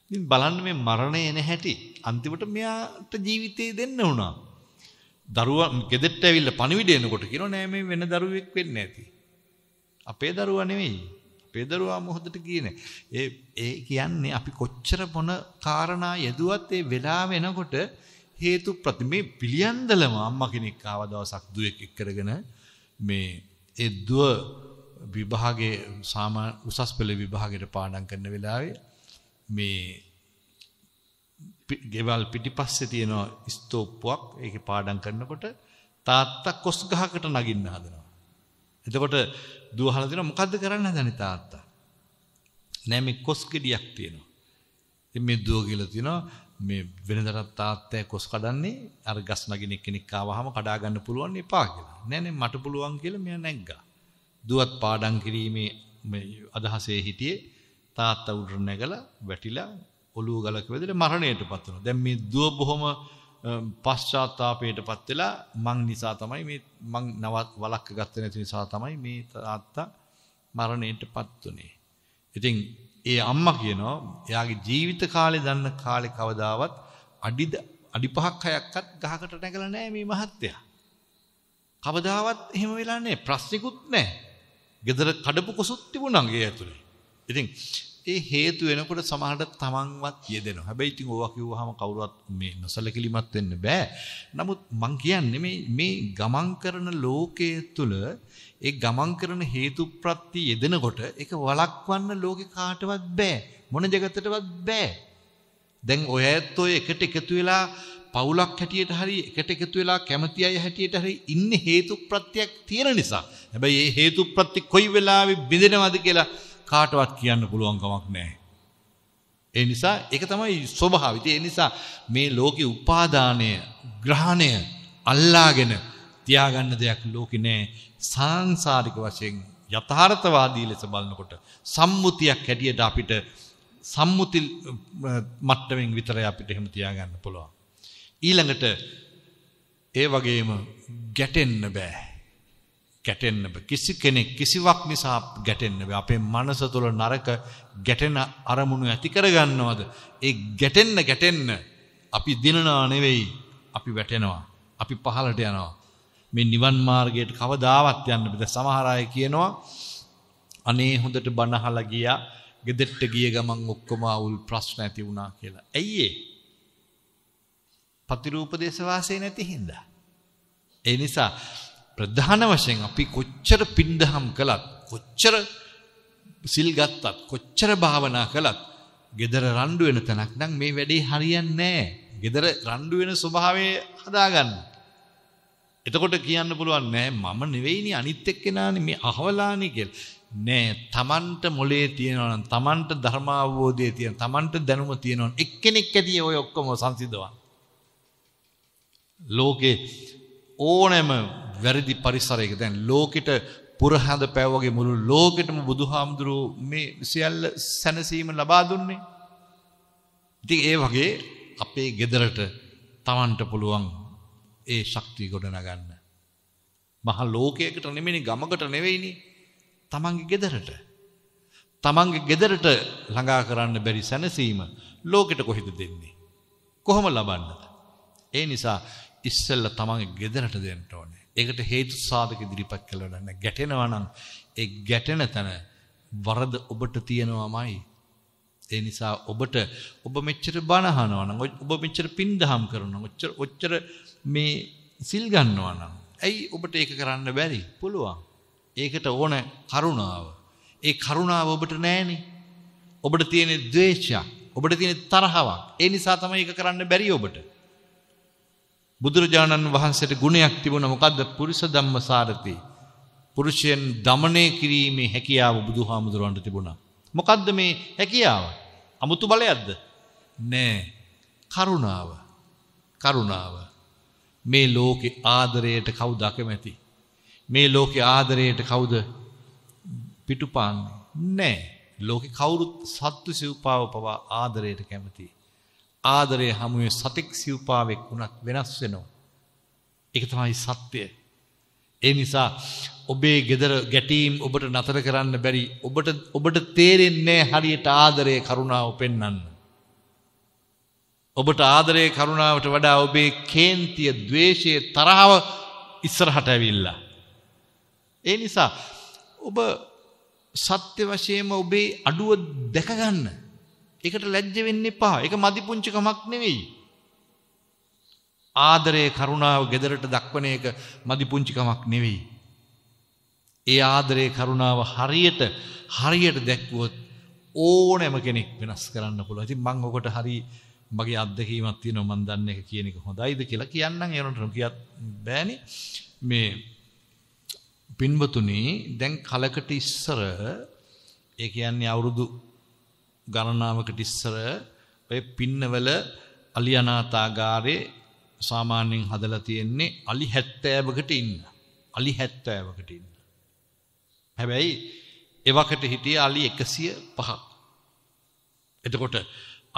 ඉතින් බලන්න මේ මරණය එන හැටි අන්තිමට මෙයාට ජීවිතේ දෙන්න වුණා. දරුවා ගෙදෙට්ට ඇවිල්ලා පණිවිඩ එනකොට කියනවා නෑ මේ වෙන දරුවෙක් වෙන්නේ නැති. අපේ දරුවා නෙවෙයි. පෙදරුවා මොහොතට කියන්නේ. ඒ ඒ කියන්නේ අපි කොච්චර මොන කාරණා යෙදුවත් ඒ වෙලාව එනකොට හේතු ප්‍රතිමේ පිළියන්දලම අම්මා කෙනෙක් ආව දවසක් දුවෙක් එක් කරගෙන මේ ඒ දුව විභාගයේ සාමාන්‍ය උසස් පෙළ විභාගයට පාඩම් කරන වෙලාවේ මේ ගෙවල් පිටිපස්සේ තියෙන ස්තෝප්පුවක් ඒකේ පාඩම් කරනකොට තාත්තා කොස් ගහකට නගින්න හදනවා. එතකොට දුව හලා දෙනවා මොකද්ද කරන්න හදන්නේ තාත්තා නෑ මේ කොස් ගෙඩියක් තියෙනවා ඉතින් මේ දුව කියලා තියෙනවා මේ වෙනදට තාත්තා කොස් කඩන්නේ අර ගස් නගින කෙනෙක් ආවහම කඩා ගන්න පුළුවන් එපා කියලා නෑ නෑ මට පුළුවන් කියලා මෙයා නැග්ගා දුවත් පාඩම් කිරීමේ මේ අදහසේ හිටියේ තාත්තා උඩට නැගලා වැටිලා ඔලුව ගලක වැදලා මරණයටපත් වෙනවා දැන් මේ දුව බොහොම පශ්චාත්තාපයට පත් වෙලා මං නිසා තමයි මේ මං නවත් වලක්ක ගත්තේ නැති නිසා තමයි මේ තාත්තා මරණයට පත් උනේ. ඉතින් ඒ අම්මා කියනවා එයාගේ ජීවිත කාලේ දන්න කාලේ කවදාවත් අඩිද අඩි පහක් හයක්වත් ගහකට නැගලා නැහැ මේ මහත්තයා. කවදාවත් එහෙම වෙලා නැහැ ප්‍රශ්නිකුත් නැහැ. ගෙදර කඩපු කුසුත් තිබුණා ගේ ඇතුලේ. ඉතින් ඒ හේතු වෙනකොට සමහරට තමන්වත් යෙදෙනවා. හැබැයි ඉතින් ඕවා කිව්වහම කවුරුවත් මේ නොසලකලිමත් වෙන්න බෑ. නමුත් මං කියන්නේ මේ මේ ගමන් කරන ලෝකයේ තුල ඒ ගමන් කරන හේතු ප්‍රත්‍ය යෙදෙනකොට ඒක වළක්වන්න ලෝකේ කාටවත් බෑ. මොන జగතටවත් බෑ. දැන් ඔය ඇත්ත ඔය එකට එකතු වෙලා පවුලක් හැටියට හරි එකට එකතු වෙලා කැමති අය හැටියට හරි ඉන්නේ හේතු ප්‍රත්‍යක් තියෙන නිසා. හැබැයි මේ හේතු ප්‍රත්‍ය කොයි වෙලාවෙ බිඳෙනවද කියලා කාටවත් කියන්න පුළුවන් කමක් නැහැ. ඒ නිසා ඒක තමයි ස්වභාවය. ඒ නිසා මේ ලෝකේ උපාදානය, ග්‍රහණය අල්ලාගෙන තියාගන්න දෙයක් ලෝකේ නැහැ. සාංශාරික වශයෙන් යථාර්ථවාදී ලෙස බලනකොට සම්මුතියක් හැටියට අපිට සම්මුති මට්ටමින් විතරයි අපිට එහෙම තියාගන්න පුළුවන්. ඊළඟට ඒ වගේම ගැටෙන්න බෑ. ගැටෙන්න බෑ. කිසි කෙනෙක් කිසිවක් නිසා ගැටෙන්න බෑ. අපේ මනස තුළ නරක ගැටෙන අරමුණු ඇති කරගන්නවද? ඒ ගැටෙන්න ගැටෙන්න අපි දිනනවා නෙවෙයි, අපි වැටෙනවා. අපි පහළට යනවා. මේ නිවන් මාර්ගයට කවදාවත් යන්න බෑ. සමහර අය කියනවා අනේ හොඳට බනහලා ගියා. ගෙදෙට්ට ගිය ගමන් ඔක්කොම අවුල් ප්‍රශ්න ඇති වුණා කියලා. ඇයි ඒ? පතිරූපදේශ වාසය නැති හින්දා. ඒ නිසා ප්‍රධාන වශයෙන් අපි කොච්චර පින්දහම් කළත් කොච්චර සිල් ගත්තත් කොච්චර භාවනා කළත් gedara රණ්ඩු වෙන තැනක් නම් මේ වැඩේ හරියන්නේ නැහැ. gedara රණ්ඩු වෙන ස්වභාවය හදාගන්න. එතකොට කියන්න පුළුවන් නෑ මම නෙවෙයිනේ අනිත් එක්කෙනානේ මේ අහවලානේ කියලා. නෑ Tamanට මොලේ තියෙනවා නම් Tamanට ධර්මාවබෝධය තියෙන Tamanට දැනුම තියෙනවා නම් එක්කෙනෙක් ඇති ඔය ඔක්කොම සංසිඳවන්න. ලෝකේ ඕනෑම වැරදි පරිසරයක දැන් ලෝකෙට පුරහඳ පැවගේ මුළු ලෝකෙටම බුදුහාමුදුරුව මේ සියල්ල සැනසීම ලබා දුන්නේ. ඉතින් ඒ වගේ අපේ ගෙදරට Tamanට පුළුවන් ඒ ශක්තිය ගොඩනගන්න. මහා ලෝකයකට නෙමෙයි ගමකට නෙවෙයිනේ. Tamanගේ ගෙදරට. Tamanගේ ගෙදරට ළඟා කරන්න බැරි සැනසීම ලෝකෙට කොහෙද දෙන්නේ? කොහොම ලබන්නද? ඒ නිසා ඉස්සෙල්ලා තමන්ගේ ගෙදරට දෙන්න ඕනේ. ඒකට හේතු සාධක ඉදිරිපත් කළා නෑ. ගැටෙනවා නම් ඒ ගැටෙන තැන වරද ඔබට තියෙනවාමයි. ඒ නිසා ඔබට ඔබ මෙච්චර බණ අහනවා නම් ඔබ මෙච්චර පින් දහම් කරනවා නම් ඔච්චර ඔච්චර මේ සිල් ගන්නවා නම් ඇයි ඔබට ඒක කරන්න බැරි? පුළුවන්. ඒකට ඕන කරුණාව. ඒ කරුණාව ඔබට නෑනේ. ඔබට තියෙන ද්වේෂයක්, ඔබට තියෙන තරහවක්. ඒ නිසා තමයි ඒක කරන්න බැරි ඔබට. බුදුරජාණන් වහන්සේට ගුණයක් තිබුණ මොකද්ද පුරිස ධම්මසාරති පුරුෂයන් দমনය කිරීමේ හැකියාව බුදුහාමුදුරන්ට තිබුණා මොකද්ද මේ හැකියාව අමුතු බලයක්ද නෑ කරුණාව කරුණාව මේ ලෝකේ ආදරයට කවුද අකමැති මේ ලෝකේ ආදරයට කවුද පිටුපාන්නේ නෑ ලෝකේ කවුරුත් සත්තු සිව්පාව පවා ආදරයට කැමතියි ආදරය හමුවේ සතෙක් සිව්පාවෙක් වුණත් වෙනස් වෙනවා. ඒක තමයි සත්‍යය. ඒ නිසා ඔබේ ගෙදර ගැටීම් ඔබට නතර කරන්න බැරි ඔබට ඔබට තේරෙන්නේ හරියට ආදරය කරුණාව පෙන්වන්න. ඔබට ආදරය කරුණාවට වඩා ඔබේ කේන්තිය ද්වේෂය තරහව ඉස්සරහට ඇවිල්ලා. ඒ නිසා ඔබ සත්‍ය වශයෙන්ම ඔබේ අඩුව දැකගන්න. ඒකට ලැජ්ජ වෙන්න එපා. ඒක මදි පුංචිකමක් නෙවෙයි. ආදරය කරුණාව ගෙදරට දක්වන එක මදි පුංචිකමක් නෙවෙයි. ඒ ආදරය කරුණාව හරියට හරියට දැක්වුවොත් ඕනෑම කෙනෙක් වෙනස් කරන්න පුළුවන්. ඉතින් මම ඔකට හරි මගේ අත්දැකීමක් තියෙනවා මම දන්නේ ඒක කියන එක හොඳයිද කියලා කියන්නම් ඒනට කියත් බෑනේ. මේ පින්වතුනි දැන් කලකට ඉස්සර ඒ කියන්නේ අවුරුදු ගණනාවකට ඉස්සර ඔය පින්නවල අලි අනාථාගාරේ සාමාන්‍යයෙන් හදලා තියෙන්නේ අලි 70කට ඉන්න. අලි 70කට ඉන්න. හැබැයි එවකට හිටියේ අලි 105ක්. එතකොට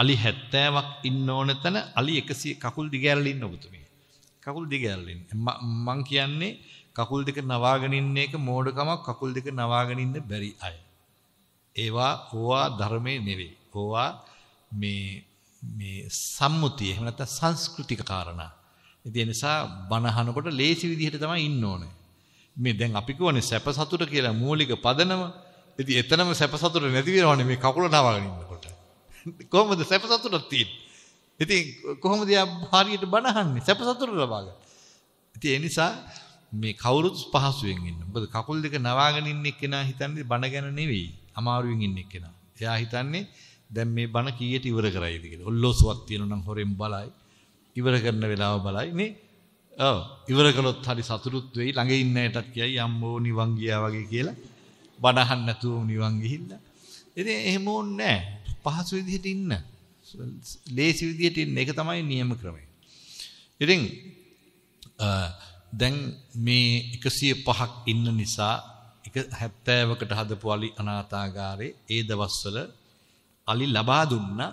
අලි 70ක් ඉන්න ඕන තැන අලි 100 කකුල් දිග ඇරලා ඉන්න ඔබතුමිය. කකුල් දිග ඇරලා ඉන්න. මම කියන්නේ කකුල් දෙක නවාගෙන ඉන්න එක මෝඩකමක් කකුල් දෙක නවාගෙන ඉන්න බැරි අය. ඒවා ඕවා ධර්මයේ නෙවෙයි. ඕවා මේ මේ සම්මුතිය එහෙම නැත්නම් සංස්කෘතික කාරණා. ඉතින් ඒ නිසා බනහනකොට ලේසි විදිහට තමයි ඉන්න ඕනේ. මේ දැන් අපි කියවනේ සැප සතුට කියලා මූලික පදනම. ඉතින් එතනම සැප සතුට නැති වෙනවනේ මේ කකුල නවාගෙන ඉන්නකොට. කොහොමද සැප සතුටක් තියෙන්නේ? ඉතින් කොහොමද හරියට බනහන්නේ සැප සතුට ලබාගන්න. ඉතින් ඒ නිසා මේ කවුරුත් පහසුවෙන් ඉන්න. මොකද කකුල් දෙක නවාගෙන ඉන්න කෙනා හිතන්නේ බන ගැන නෙවෙයි. අමාරුවෙන් ඉන්න එක්කෙනා. එයා හිතන්නේ දැන් මේ බණ කීයට ඉවර කරයිද කියලා. ඔල්ලෝසුවක් තියෙනවා නම් හොරෙන් බලයි. ඉවර කරන වෙලාව බලයි නේ. ඔව්. ඉවර කළොත් හරි සතුටුත් වෙයි. ළඟ ඉන්න ඇටත් කියයි අම්මෝ නිවන් ගියා වගේ කියලා. බණ අහන්න නැතුව නිවන් ගිහිල්ලා. ඉතින් එහෙම ඕනේ නැහැ. පහසු විදිහට ඉන්න. ලේසි විදිහට ඉන්න එක තමයි නියම ක්‍රමය. ඉතින් දැන් මේ 105ක් ඉන්න නිසා ටික 70කට හදපු අලි අනාථාගාරේ ඒ දවස්වල අලි ලබා දුන්නා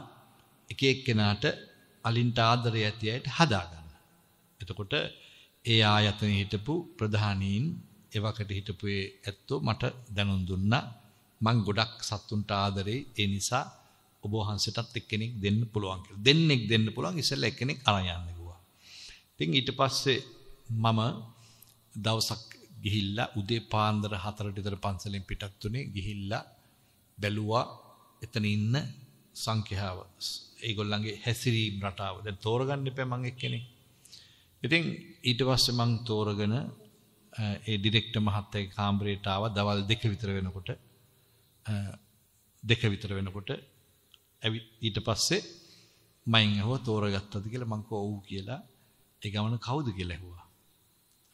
එක එක්කෙනාට අලින්ට ආදරය ඇති අයට හදා ගන්න. එතකොට ඒ ආයතනයේ හිටපු ප්‍රධානීන් එවකට හිටපු ඇත්තෝ මට දැනුම් දුන්නා මං ගොඩක් සත්තුන්ට ආදරේ ඒ නිසා ඔබ වහන්සේටත් එක්කෙනෙක් දෙන්න පුළුවන් කියලා. දෙන්නෙක් දෙන්න පුළුවන් ඉස්සෙල්ලා එක්කෙනෙක් අරන් යන්න කිව්වා. ඉතින් ඊට පස්සේ මම දවසක් ගිහිල්ලා උදේ පාන්දර 4ට විතර පන්සලෙන් පිටත් උනේ ගිහිල්ලා බැලුවා එතන ඉන්න සංඛ්‍යාව. ඒගොල්ලන්ගේ හැසිරීම් රටාව. දැන් තෝරගන්න එපා මම එක්කෙනෙක්. ඉතින් ඊට පස්සේ මං තෝරගෙන ඒ ඩිරෙක්ටර් මහත්තයාගේ කාමරයට ආවා දවල් දෙක විතර වෙනකොට දෙක විතර වෙනකොට ඇවිත් ඊට පස්සේ මයින් ඇහුවා තෝරගත්තද කියලා මං කිව්වා ඔව් කියලා ඒ ගමන කවුද කියලා ඇහුවා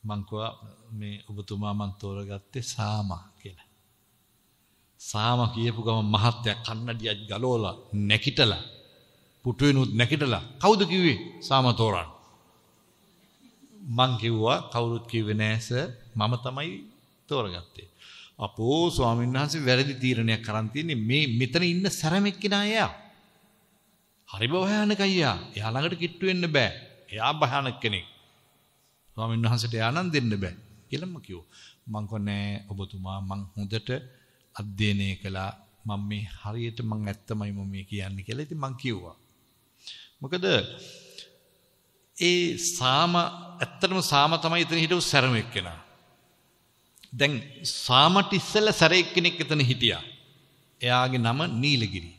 මං කිව්වා මේ ඔබතුමා මන් තෝරගත්තේ සාමා කියලා. සාමා කියපු ගම මහත්යක් කන්නඩියක් ගලවලා නැකිටලා පුටු වෙනුත් නැකිටලා කවුද කිව්වේ සාමා තෝරන්න. මං කිව්වා කවුරුත් කිව්වේ නෑ සර් මම තමයි තෝරගත්තේ. අපෝ ස්වාමීන් වහන්සේ වැරදි තීරණයක් කරන් තියෙන්නේ මේ මෙතන ඉන්න සැරමෙක් කෙනා එයා. හරි භයානකයි එයා. එයා ළඟට කිට්ටු වෙන්න බෑ. එයා භයානක කෙනෙක්. ස්වාමීන් වහන්සේට යානම් දෙන්න බෑ. කියලාම කිව්වා. මං කොනේ ඔබතුමා මං හොඳට අධ්‍යයනය කළා. මම මේ හරියට මං ඇත්තමයි මම මේ කියන්නේ කියලා ඉතින් මං කිව්වා. මොකද ඒ සාම ඇත්තටම සාම තමයි එතන හිටපු සැරම එක්කෙනා. දැන් සාමට ඉස්සෙල්ල සැරෙක් කෙනෙක් එතන හිටියා. එයාගේ නම නීලගිරි.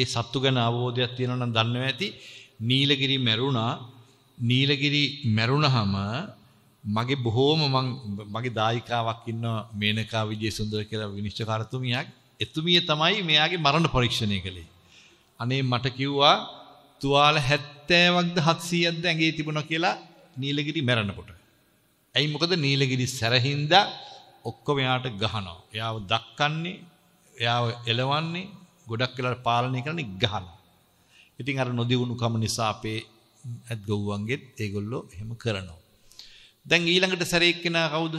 ඒ සත්තු ගැන අවබෝධයක් තියෙනවා නම් දන්නවා ඇති. නීලගිරි මැරුණා. නීලගිරි මැරුණහම මගේ බොහෝම මං මගේ දායිකාවක් ඉන්නවා මේනකා විජේසුන්දර කියලා විනිශ්චයකාරතුමියක්. එතුමිය තමයි මෙයාගේ මරණ පරීක්ෂණය කළේ. අනේ මට කිව්වා තුවාල 70ක්ද 700ක්ද ඇඟේ තිබුණා කියලා නීලගිරි මැරෙනකොට. ඇයි මොකද නීලගිරි සැරහින්ද ඔක්කොම එයාට ගහනවා. එයාව දක්කන්නේ, එයාව එලවන්නේ, ගොඩක් වෙලාට පාලනය කරන්නේ ගහනවා. ඉතින් අර නොදියුණුකම නිසා අපේ ඇත් ගොව්වන්ගෙත් ඒගොල්ලෝ එහෙම කරනවා. දැන් ඊළඟට සැරේක් කෙනා කවුද?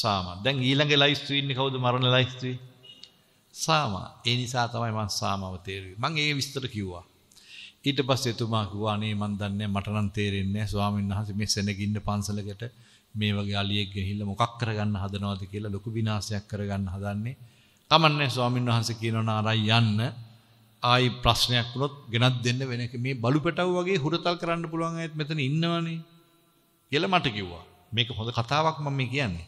සාමා. දැන් ඊළඟ ලයිස්තු ඉන්නේ කවුද? මරණ ලයිස්තුවේ. සාමා. ඒ නිසා තමයි මම සාමාව තේරුවේ. මම ඒ විස්තර කිව්වා. ඊට පස්සේ එතුමා කිව්වා අනේ මන් දන්නේ මට නම් තේරෙන්නේ නැහැ ස්වාමීන් වහන්සේ මේ සෙනග ඉන්න පන්සලකට මේ වගේ අලියෙක් ගිහිල්ලා මොකක් කරගන්න හදනවද කියලා ලොකු විනාශයක් කරගන්න හදන්නේ. කමන්නේ ස්වාමීන් වහන්සේ කියනවා නාරයි යන්න ආයි ප්‍රශ්නයක් වුණොත් ගෙනත් දෙන්න වෙන මේ බලු පැටව වගේ හුරතල් කරන්න පුළුවන් අයත් මෙතන ඉන්නවනේ. කියලා මට කිව්වා. මේක හොඳ කතාවක් මම මේ කියන්නේ.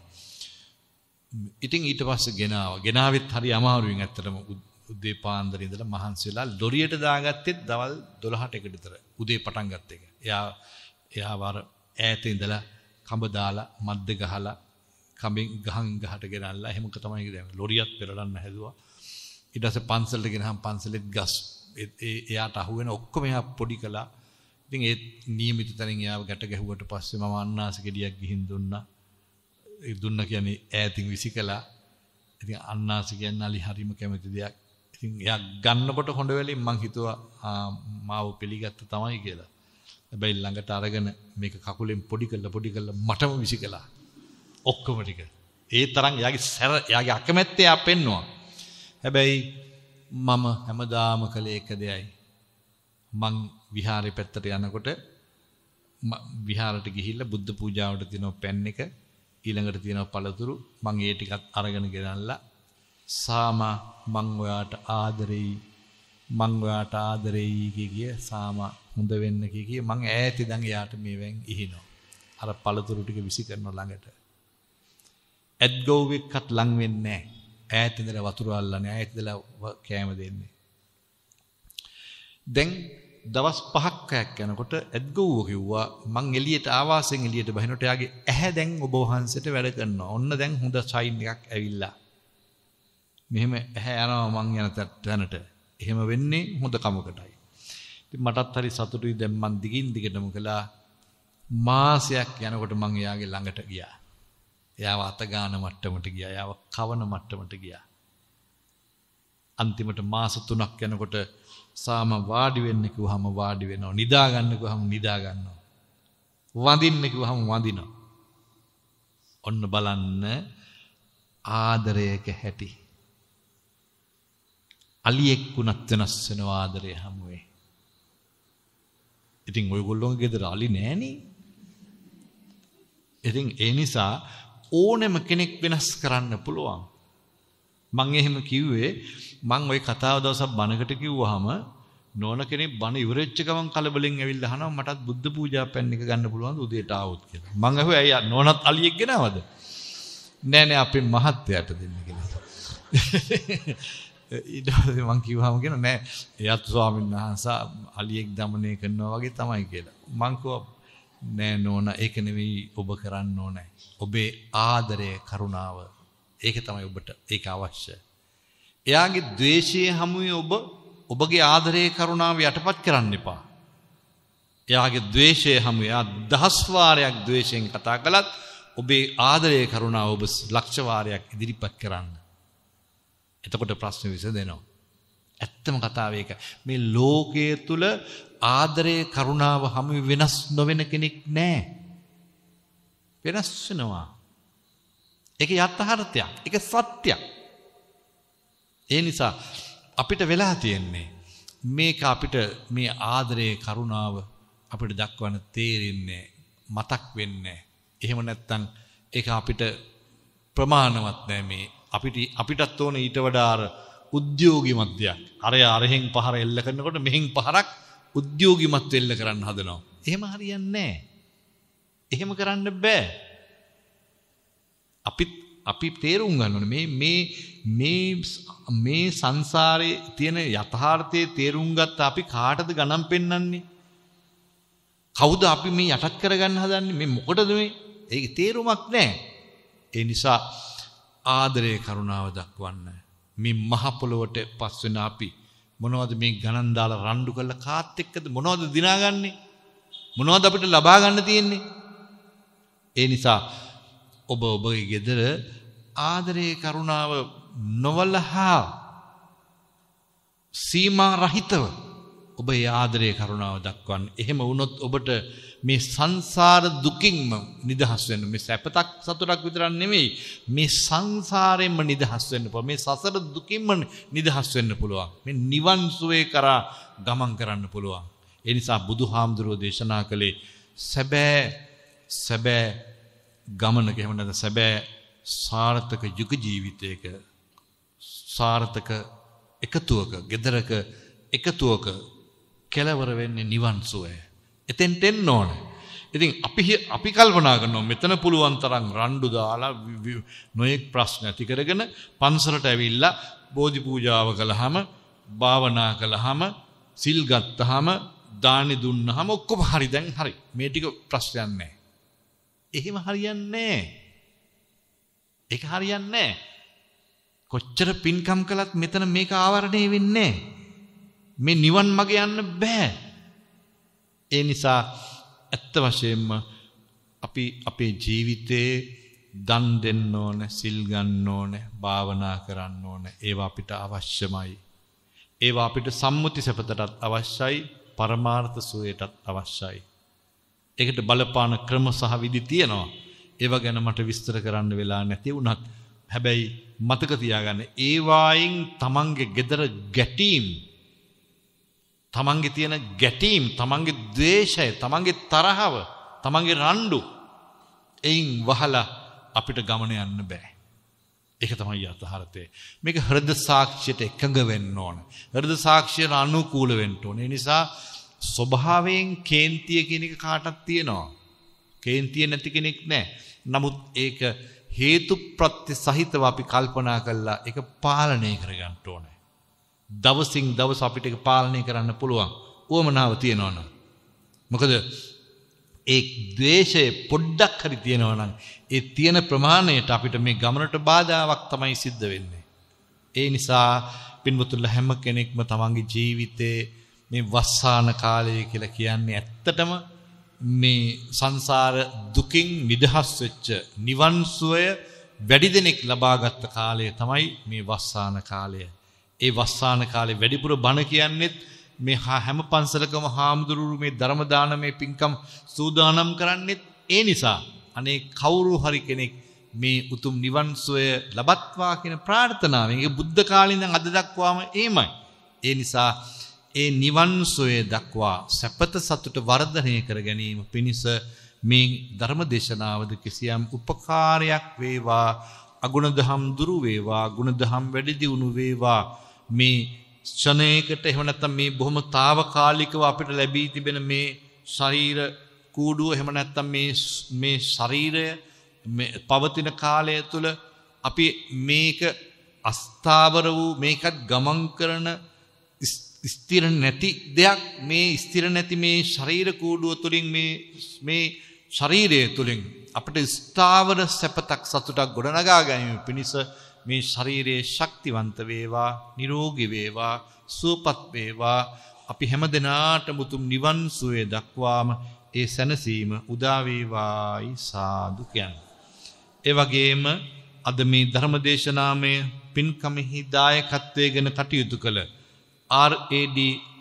ඉතින් ඊට පස්සේ ගෙනාවා. ගෙනාවෙත් හරි අමාරුවෙන් ඇත්තටම උදේ පාන්දර ඉඳලා මහන්සි වෙලා ලොරියට දාගත්තෙත් දවල් 12ට එකට විතර. උදේ පටන් ගත්ත එක. එයා එයා වර ඈත ඉඳලා කඹ දාලා මද්ද ගහලා කඹෙන් ගහන් ගහට ගෙනල්ලා එහෙම තමයි කියන්නේ. ලොරියත් පෙරලන්න හැදුවා. ඊට පස්සේ පන්සලට ගෙනහම පන්සලෙත් ගස් එයාට අහුවෙන ඔක්කොම එයා පොඩි කළා. ඉතින් ඒ නියමිත තැනින් යාව ගැට ගැහුවට පස්සේ මම අන්නාස ගෙඩියක් ගිහින් දුන්නා. ඒ දුන්න කියන්නේ ඈතින් විසිකලා. ඉතින් අන්නාස කියන්නේ අලි හරිම කැමති දෙයක්. ඉතින් එයා ගන්නකොට හොඬ වෙලින් මං හිතුවා මාව පිළිගත්ත තමයි කියලා. හැබැයි ළඟට අරගෙන මේක කකුලෙන් පොඩි කරලා පොඩි කරලා මටම විසිකලා. ඔක්කොම ටික. ඒ තරම් යාගේ සැර යාගේ අකමැත්ත එයා පෙන්නවා. හැබැයි මම හැමදාම කළේ එක දෙයයි. මං විහාරේ පැත්තට යනකොට විහාරට ගිහිල්ලා බුද්ධ පූජාවට තියෙන පැන් එක ඊළඟට තියෙන පළතුරු මං ඒ ටිකත් අරගෙන ගෙනල්ලා සාමා මං ඔයාට ආදරෙයි මං ඔයාට ආදරෙයි කිය සාමා හොඳ වෙන්න කිය මං ඈත ඉඳන් එයාට මේවෙන් ඉහිනවා අර පළතුරු ටික විසි කරන ළඟට ඇඩ් ගෝවෙක්වත් ලං වෙන්නේ නැහැ ඈත ඉඳලා වතුර අල්ලන්නේ ඈත ඉඳලා කෑම දෙන්නේ දැන් දවස් 5ක් 6ක් යනකොට ඇද්ගොව්ව කිව්වා මං එළියට ආවාසෙන් එළියට බහිනකොට යාගේ ඇහැ දැන් ඔබ වහන්සේට වැඩ කරනවා. ඔන්න දැන් හොඳ සයින් එකක් ඇවිල්ලා. මෙහෙම ඇහැ යනවා මං යන තැනට. එහෙම වෙන්නේ හොඳ කමකටයි. ඉතින් මටත් හරි සතුටුයි දැන් මං දිගින් දිගටම කළා. මාසයක් යනකොට මං එයාගේ ළඟට ගියා. එයාව අතගාන මට්ටමට ගියා. එයාව කවන මට්ටමට ගියා. අන්තිමට මාස 3ක් යනකොට සාම වාඩි වෙන්න කිව්වහම වාඩි වෙනවා. නිදා ගන්න කිව්වහම නිදා ගන්නවා. වඳින්න කිව්වහම වඳිනවා. ඔන්න බලන්න ආදරයක හැටි. අලියෙක් වුණත් වෙනස් වෙනවා ආදරය හැමුවේ. ඉතින් ඔයගොල්ලෝගේ ගෙදර අලි නෑනේ. ඉතින් ඒ නිසා ඕනෙම කෙනෙක් වෙනස් කරන්න පුළුවන්. මං එහෙම කිව්වේ මං ওই කතාව දවසක් බණකට කිව්වහම නෝන කෙනෙක් බණ ඉවරෙච්ච ගමන් කලබලෙන් ඇවිල්ලා අහනවා මටත් බුද්ධ පූජා පැන් එක ගන්න පුළුවන්ද උදේට ආවොත් කියලා. මං අහුවේ අයියා නෝනත් අලියෙක් ගෙනාවද? නෑ නෑ අපේ මහත්තයාට දෙන්න කියලා. ඊට පස්සේ මං කිව්වම කියන නෑ එයත් ස්වාමීන් වහන්සේ අලියෙක් দমনය කරනවා වගේ තමයි කියලා. මං නෑ නෝන ඒක නෙවෙයි ඔබ කරන්න ඕනේ. ඔබේ ආදරය කරුණාව ඒක තමයි ඔබට ඒක අවශ්‍යයි. එයාගේ ද්වේෂයේ හමුවේ ඔබ ඔබගේ ආදරයේ කරුණාව යටපත් කරන්න එපා. එයාගේ ද්වේෂයේ හමුවේ ආ දහස් වාරයක් ද්වේෂයෙන් කතා කළත් ඔබේ ආදරයේ කරුණාව ඔබ ලක්ෂ වාරයක් ඉදිරිපත් කරන්න. එතකොට ප්‍රශ්නේ විසඳෙනවා. ඇත්තම කතාව ඒක. මේ ලෝකයේ තුල ආදරයේ කරුණාව හමු වෙනස් නොවන කෙනෙක් නැහැ. වෙනස් වෙනවා. ඒක යථාර්ථයක්. ඒක සත්‍යයක්. ඒ නිසා අපිට වෙලා තියෙන්නේ මේක අපිට මේ ආදරය කරුණාව අපිට දක්වන්න තේරෙන්නේ මතක් වෙන්නේ එහෙම නැත්නම් ඒක අපිට ප්‍රමාණවත් නෑ මේ අපිට අපිටත් ඕන ඊට වඩා අර උද්‍යෝගිමත් දෙයක්. අරයා අරහෙන් පහර එල්ල කරනකොට මෙහෙන් පහරක් උද්‍යෝගිමත් වෙල්ල කරන්න හදනවා. එහෙම හරියන්නේ නැහැ. එහෙම කරන්න බෑ. අපිත් අපි තේරුම් ගන්න ඕනේ මේ මේ මේ මේ සංසාරේ තියෙන යථාර්ථයේ තේරුම් ගත්ත අපි කාටද ගණන් පෙන්වන්නේ කවුද අපි මේ යටත් කරගන්න හදන්නේ මේ මොකටද මේ ඒකේ තේරුමක් නැහැ ඒ නිසා ආදරය කරුණාව දක්වන්න මේ මහ පොළොවට පස් වෙන අපි මොනවද මේ ගණන් දාලා රණ්ඩු කරලා කාත් එක්කද මොනවද දිනාගන්නේ මොනවද අපිට ලබා ගන්න තියෙන්නේ ඒ නිසා ඔබ ඔබගේ ගෙදර ආදරයේ කරුණාව නොවලහා සීමා රහිතව ඔබ ඒ ආදරයේ කරුණාව දක්වන්න. එහෙම වුණොත් ඔබට මේ සංසාර දුකින්ම නිදහස් වෙන්න මේ සැපතක් සතුටක් විතරක් නෙමෙයි මේ සංසාරයෙන්ම නිදහස් වෙන්න පුළුවන්. මේ සසර දුකින්ම නිදහස් වෙන්න පුළුවන්. මේ නිවන් සුවේ කරා ගමන් කරන්න පුළුවන්. ඒ නිසා බුදුහාමුදුරුවෝ දේශනා කළේ සැබෑ සැබෑ ගමනක එහෙම නැත්නම් සැබෑ සාර්ථක යුග ජීවිතයක සාර්ථක එකතුවක, gedaraක එකතුවක කෙලවර වෙන්නේ නිවන් සුවය. එතෙන්ට එන්න ඕනේ. ඉතින් අපි අපි කල්පනා කරනවා මෙතන පුළුවන් තරම් රණ්ඩු දාලා නොයෙක් ප්‍රශ්න ඇති කරගෙන පන්සලට ඇවිල්ලා බෝධි පූජාව කළාම භාවනා කළාම සිල් ගත්තාම දානි දුන්නාම ඔක්කොම හරි දැන් හරි මේ ටික ප්‍රශ්නයක් නැහැ එහෙම හරියන්නේ නැහැ. ඒක හරියන්නේ නැහැ. කොච්චර පින්කම් කළත් මෙතන මේක ආවරණය වෙන්නේ මේ නිවන් මග යන්න බෑ. ඒ නිසා ඇත්ත වශයෙන්ම අපි අපේ ජීවිතේ දන් දෙන්න ඕන, සිල් ගන්න ඕන, භාවනා කරන්න ඕන. ඒවා අපිට අවශ්‍යමයි. ඒවා අපිට සම්මුති සපතටත් අවශ්‍යයි, පරමාර්ථ සුවයටත් අවශ්‍යයි. ඒකට බලපාන ක්‍රම සහ විදි තියෙනවා. ඒව ගැන මට විස්තර කරන්න වෙලා නැති වුණත් හැබැයි මතක තියාගන්න ඒ වයින් තමන්ගේ gedara ගැටීම් තමන්ගේ තියෙන ගැටීම් තමන්ගේ ද්වේෂය තමන්ගේ තරහව තමන්ගේ රණ්ඩු එයින් වහලා අපිට ගමන යන්න බෑ. ඒක තමයි යථාර්ථය. මේක හෘද සාක්ෂියට එකඟ වෙන්න ඕන. හෘද සාක්ෂියට අනුකූල වෙන්න ඕන. ඒ නිසා ස්වභාවයෙන් කේන්තිය කියන එක කාටත් තියෙනවා. කේන්තිය නැති කෙනෙක් නැහැ. නමුත් ඒක හේතු ප්‍රත්‍ය සහිතව අපි කල්පනා කළා ඒක පාලනය කරගන්න ඕනේ. දවසින් දවස අපිට ඒක පාලනය කරන්න පුළුවන්. උවමනාව තියෙනවනම්. මොකද ඒ ද්වේෂය පොඩ්ඩක් හරි තියෙනවා නම් ඒ තියෙන ප්‍රමාණයට අපිට මේ ගමනට බාධාවක් තමයි සිද්ධ වෙන්නේ. ඒ නිසා පින්වතුන්ලා හැම කෙනෙක්ම තමන්ගේ ජීවිතේ මේ වස්සාන කාලය කියලා කියන්නේ ඇත්තටම මේ සංසාර දුකින් නිදහස් වෙච්ච නිවන් සුවය වැඩි දෙනෙක් ලබාගත් කාලය තමයි මේ වස්සාන කාලය. ඒ වස්සාන කාලේ වැඩිපුර බණ කියන්නේත් මේ හැම පන්සලකම හාමුදුරුවෝ මේ ධර්ම දානමේ පින්කම් සූදානම් කරන්නේත් ඒ නිසා. අනේ කවුරු හරි කෙනෙක් මේ උතුම් නිවන් සුවය ලබත්වා කියන ප්‍රාර්ථනාවෙන් ඒ බුද්ධ කාලේ ඉඳන් අද දක්වාම එහෙමයි. ඒ නිසා ඒ නිවන් සොය දක්වා සැපත සතුට වර්ධනය කර ගැනීම පිණිස මේ ධර්ම දේශනාවද කිසියම් උපකාරයක් වේවා අගුණදහම් දුරු වේවා ගුණදහම් වැඩි දියුණු වේවා මේ ෂණයකට එහෙම නැත්නම් මේ බොහොම తాවකාලිකව අපිට ලැබී තිබෙන මේ ශරීර කූඩුව එහෙම නැත්තම් මේ මේ ශරීරය පවතින කාලය තුළ අපි මේක අස්ථාවර වූ මේකත් ගමන් කරන ස්ථිර නැති දෙයක් මේ ස්ථිර නැති මේ ශරීර කූඩුව තුළින් මේ මේ ශරීරය තුළින් අපට ස්ථාවර සැපතක් සතුටක් ගොඩනගා ගැනීම පිණිස මේ ශරීරයේ ශක්තිවන්ත වේවා නිරෝගී වේවා සුවපත් වේවා අපි හැම දිනාටම උතුම් නිවන් සුවේ දක්වාම ඒ සැනසීම උදා වේවායි සාදු කියන්න. ඒ වගේම අද මේ ධර්මදේශනාමය පින්කමෙහි දායකත්වයේ ගැන කටයුතු කළ RAD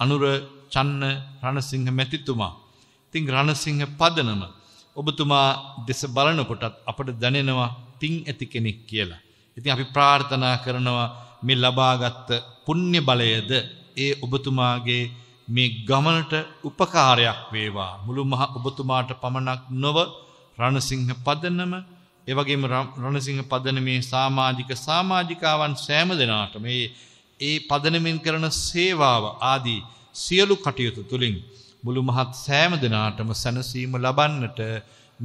අනුර චන්න රණසිංහ මැතිතුමා. ඉතින් රණසිංහ පදනම ඔබතුමා දෙස බලනකොටත් අපට දැනෙනවා පිං ඇති කෙනෙක් කියලා. ඉතින් අපි ප්‍රාර්ථනා කරනවා මේ ලබාගත් පුණ්‍ය බලයද ඒ ඔබතුමාගේ මේ ගමනට උපකාරයක් වේවා. මුළු මහ ඔබතුමාට පමණක් නොව රණසිංහ පදනම එවගේම රණසිංහ පදනමේ සමාජික සමාජිකාවන් සෑම දෙනාට මේ ඒ පදනමින් කරන සේවාව ආදී සියලු කටයුතු තුළින් මුළු මහත් සෑම දෙනාටම සැනසීම ලබන්නට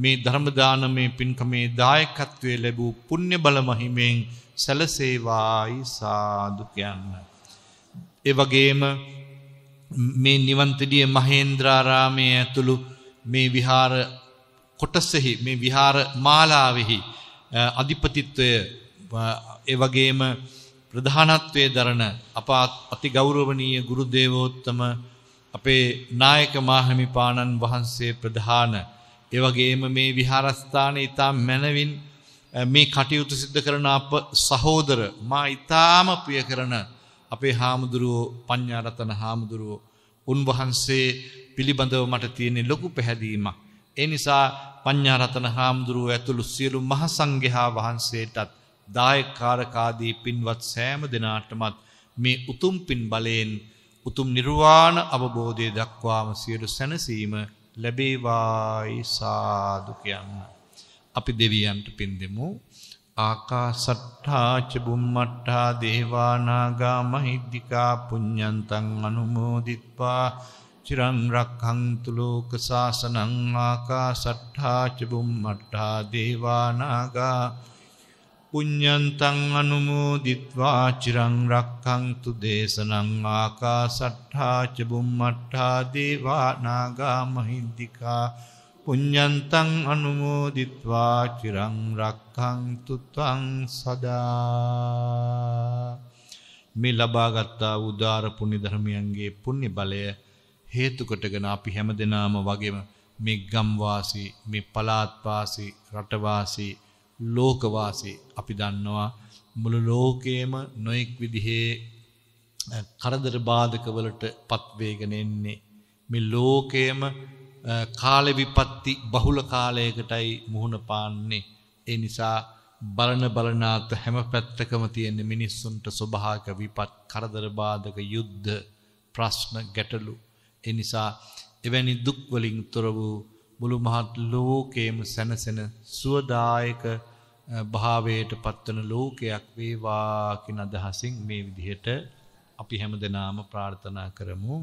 මේ ධර්මදානමේ පින්කමේ දායකත්වය ලැබූ පුුණ්‍ය බලමහිමෙන් සැලසේවායි සාදුකයන්න. එවගේම මේ නිවන්තඩිය මහේන්ද්‍රාරාමය ඇතුළු මේ විහාර කොටස්සෙහි මේ විහාර මාලාවෙහි අධිපතිත්වය එවගේම ප්‍රධානත්වයේ දරන අප අති ගෞරවනීය ගුරු දේවෝත්තම අපේ නායක මාහිමි පාණන් වහන්සේ ප්‍රධාන ඒ වගේම මේ විහාරස්ථානයේ ඊටම මැනවින් මේ කටයුතු සිද්ධ කරන අප සහෝදර මා ඊටම ප්‍රිය කරන අපේ හාමුදුරුවෝ පඤ්ඤාරතන හාමුදුරුවෝ උන්වහන්සේ පිළිබඳව මට තියෙන ලොකු පැහැදීමක්. ඒ නිසා පඤ්ඤාරතන හාමුදුරුවෝ ඇතුළු සියලු මහ සංඝයා වහන්සේටත් දායකාරකාදී පින්වත් සෑම දෙනාටමත් මේ උතුම් පින් බලයෙන් උතුම් නිර්වාණ අවබෝධය දක්වාම සියලු සැනසීම ලැබේවායි සාදු කියන්න. අපි දෙවියන්ට පින් දෙමු. ආකාසට්ඨා ච බුම්මට්ඨා දේවානාගා මහිද්దికා පුඤ්ඤන්තං අනුමෝදිත්වා චිරං රක්ඛන්තු ලෝක සාසනං ආකාසට්ඨා ච බුම්මට්ඨා දේවානාගා පුඤ්ඤන්තං අනුමෝදිත්වා චිරං රක්ඛන්තු දේශනං ආකාසට්ඨා ච බුම්මට්ඨා දේවා නාග මහිද්దికා පුඤ්ඤන්තං අනුමෝදිත්වා චිරං රක්ඛන්තු ත්වං සදා මේ ලබාගත්තා උදාර පුණ්‍ය ධර්මයන්ගේ පුණ්‍ය බලය හේතු කොටගෙන අපි හැමදෙනාම වගේම මේ ගම් වාසී මේ පළාත් වාසී රට වාසී ලෝකවාසී අපි දන්නවා මුළු ලෝකයේම නොඑක් විදිහේ කරදර බාධකවලට පත්වේගෙන එන්නේ මේ ලෝකයේම කාල විපත්ති බහුල කාලයකටයි මුහුණ පාන්නේ ඒ නිසා බලන බලනාත හැම පැත්තකම තියෙන මිනිස්සුන්ට ස්වභාවික විපත් කරදර බාධක යුද්ධ ප්‍රශ්න ගැටලු ඒ නිසා එවැනි දුක් වලින් තොර වූ මුළු මහත් ලෝකයේම සැනසෙන සුවදායක භාවයට පත්වන ලෝකයක් වේවා කියන අදහසින් මේ විදිහට අපි හැමදෙනාම ප්‍රාර්ථනා කරමු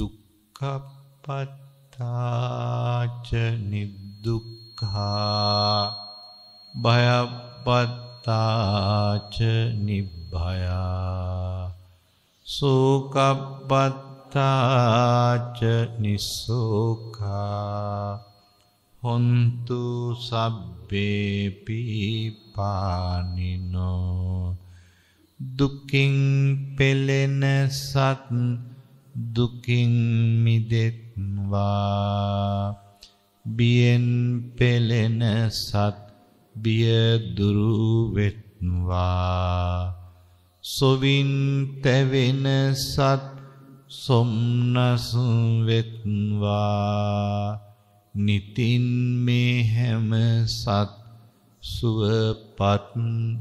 දුක්ඛපත්තාච නිදුක්ඛා භයපත්තාච නිබ්භයා සෝකපත්තාච නිසෝකා හොන්තු සබ්බේපි පානිනෝ දුකින් පෙළෙන සත් දුකින් මිදෙත්වා බියෙන් පෙළෙන සත් බිය දුරු වෙත්වා සොවින් තැවෙන සත් සොම්නසුම් වෙත්වා නිතින් මේ හැම සත් සුවපත්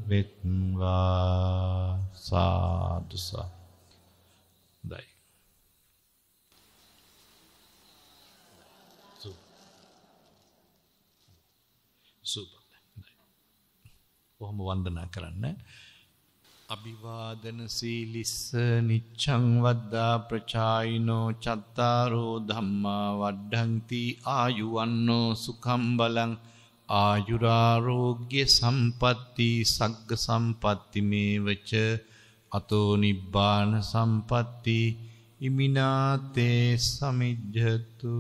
වෙත්වා සාදු සාදයි සුබ කොහොම වන්දනා කරන්න අභිවාදන සීලිස්ස නිච්ඡං වද්දා ප්‍රචායිනෝ චත්තාරෝ ධම්මා වඩ්ඩಂತಿ ආයුවන්නෝ සුඛම් බලං ආයුරාෝග්‍ය සම්පatti සග්ග සම්පatti මේවච අතෝ නිබ්බාන සම්පatti ඉමිනාතේ සමිජ්ජතු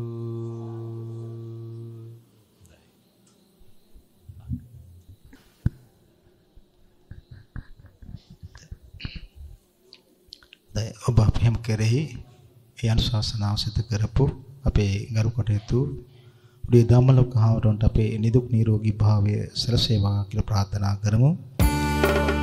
දැන් ඔබ අපේම කෙරෙහි ඒ අනුශාසනාව සිදු කරපු අපේ ගරු කටයුතු උඩේ ධම්මලෝක හාමුදුරන්ට අපේ නිදුක් නිරෝගී භාවය සැලසේවා කියලා ප්‍රාර්ථනා කරමු. Thank you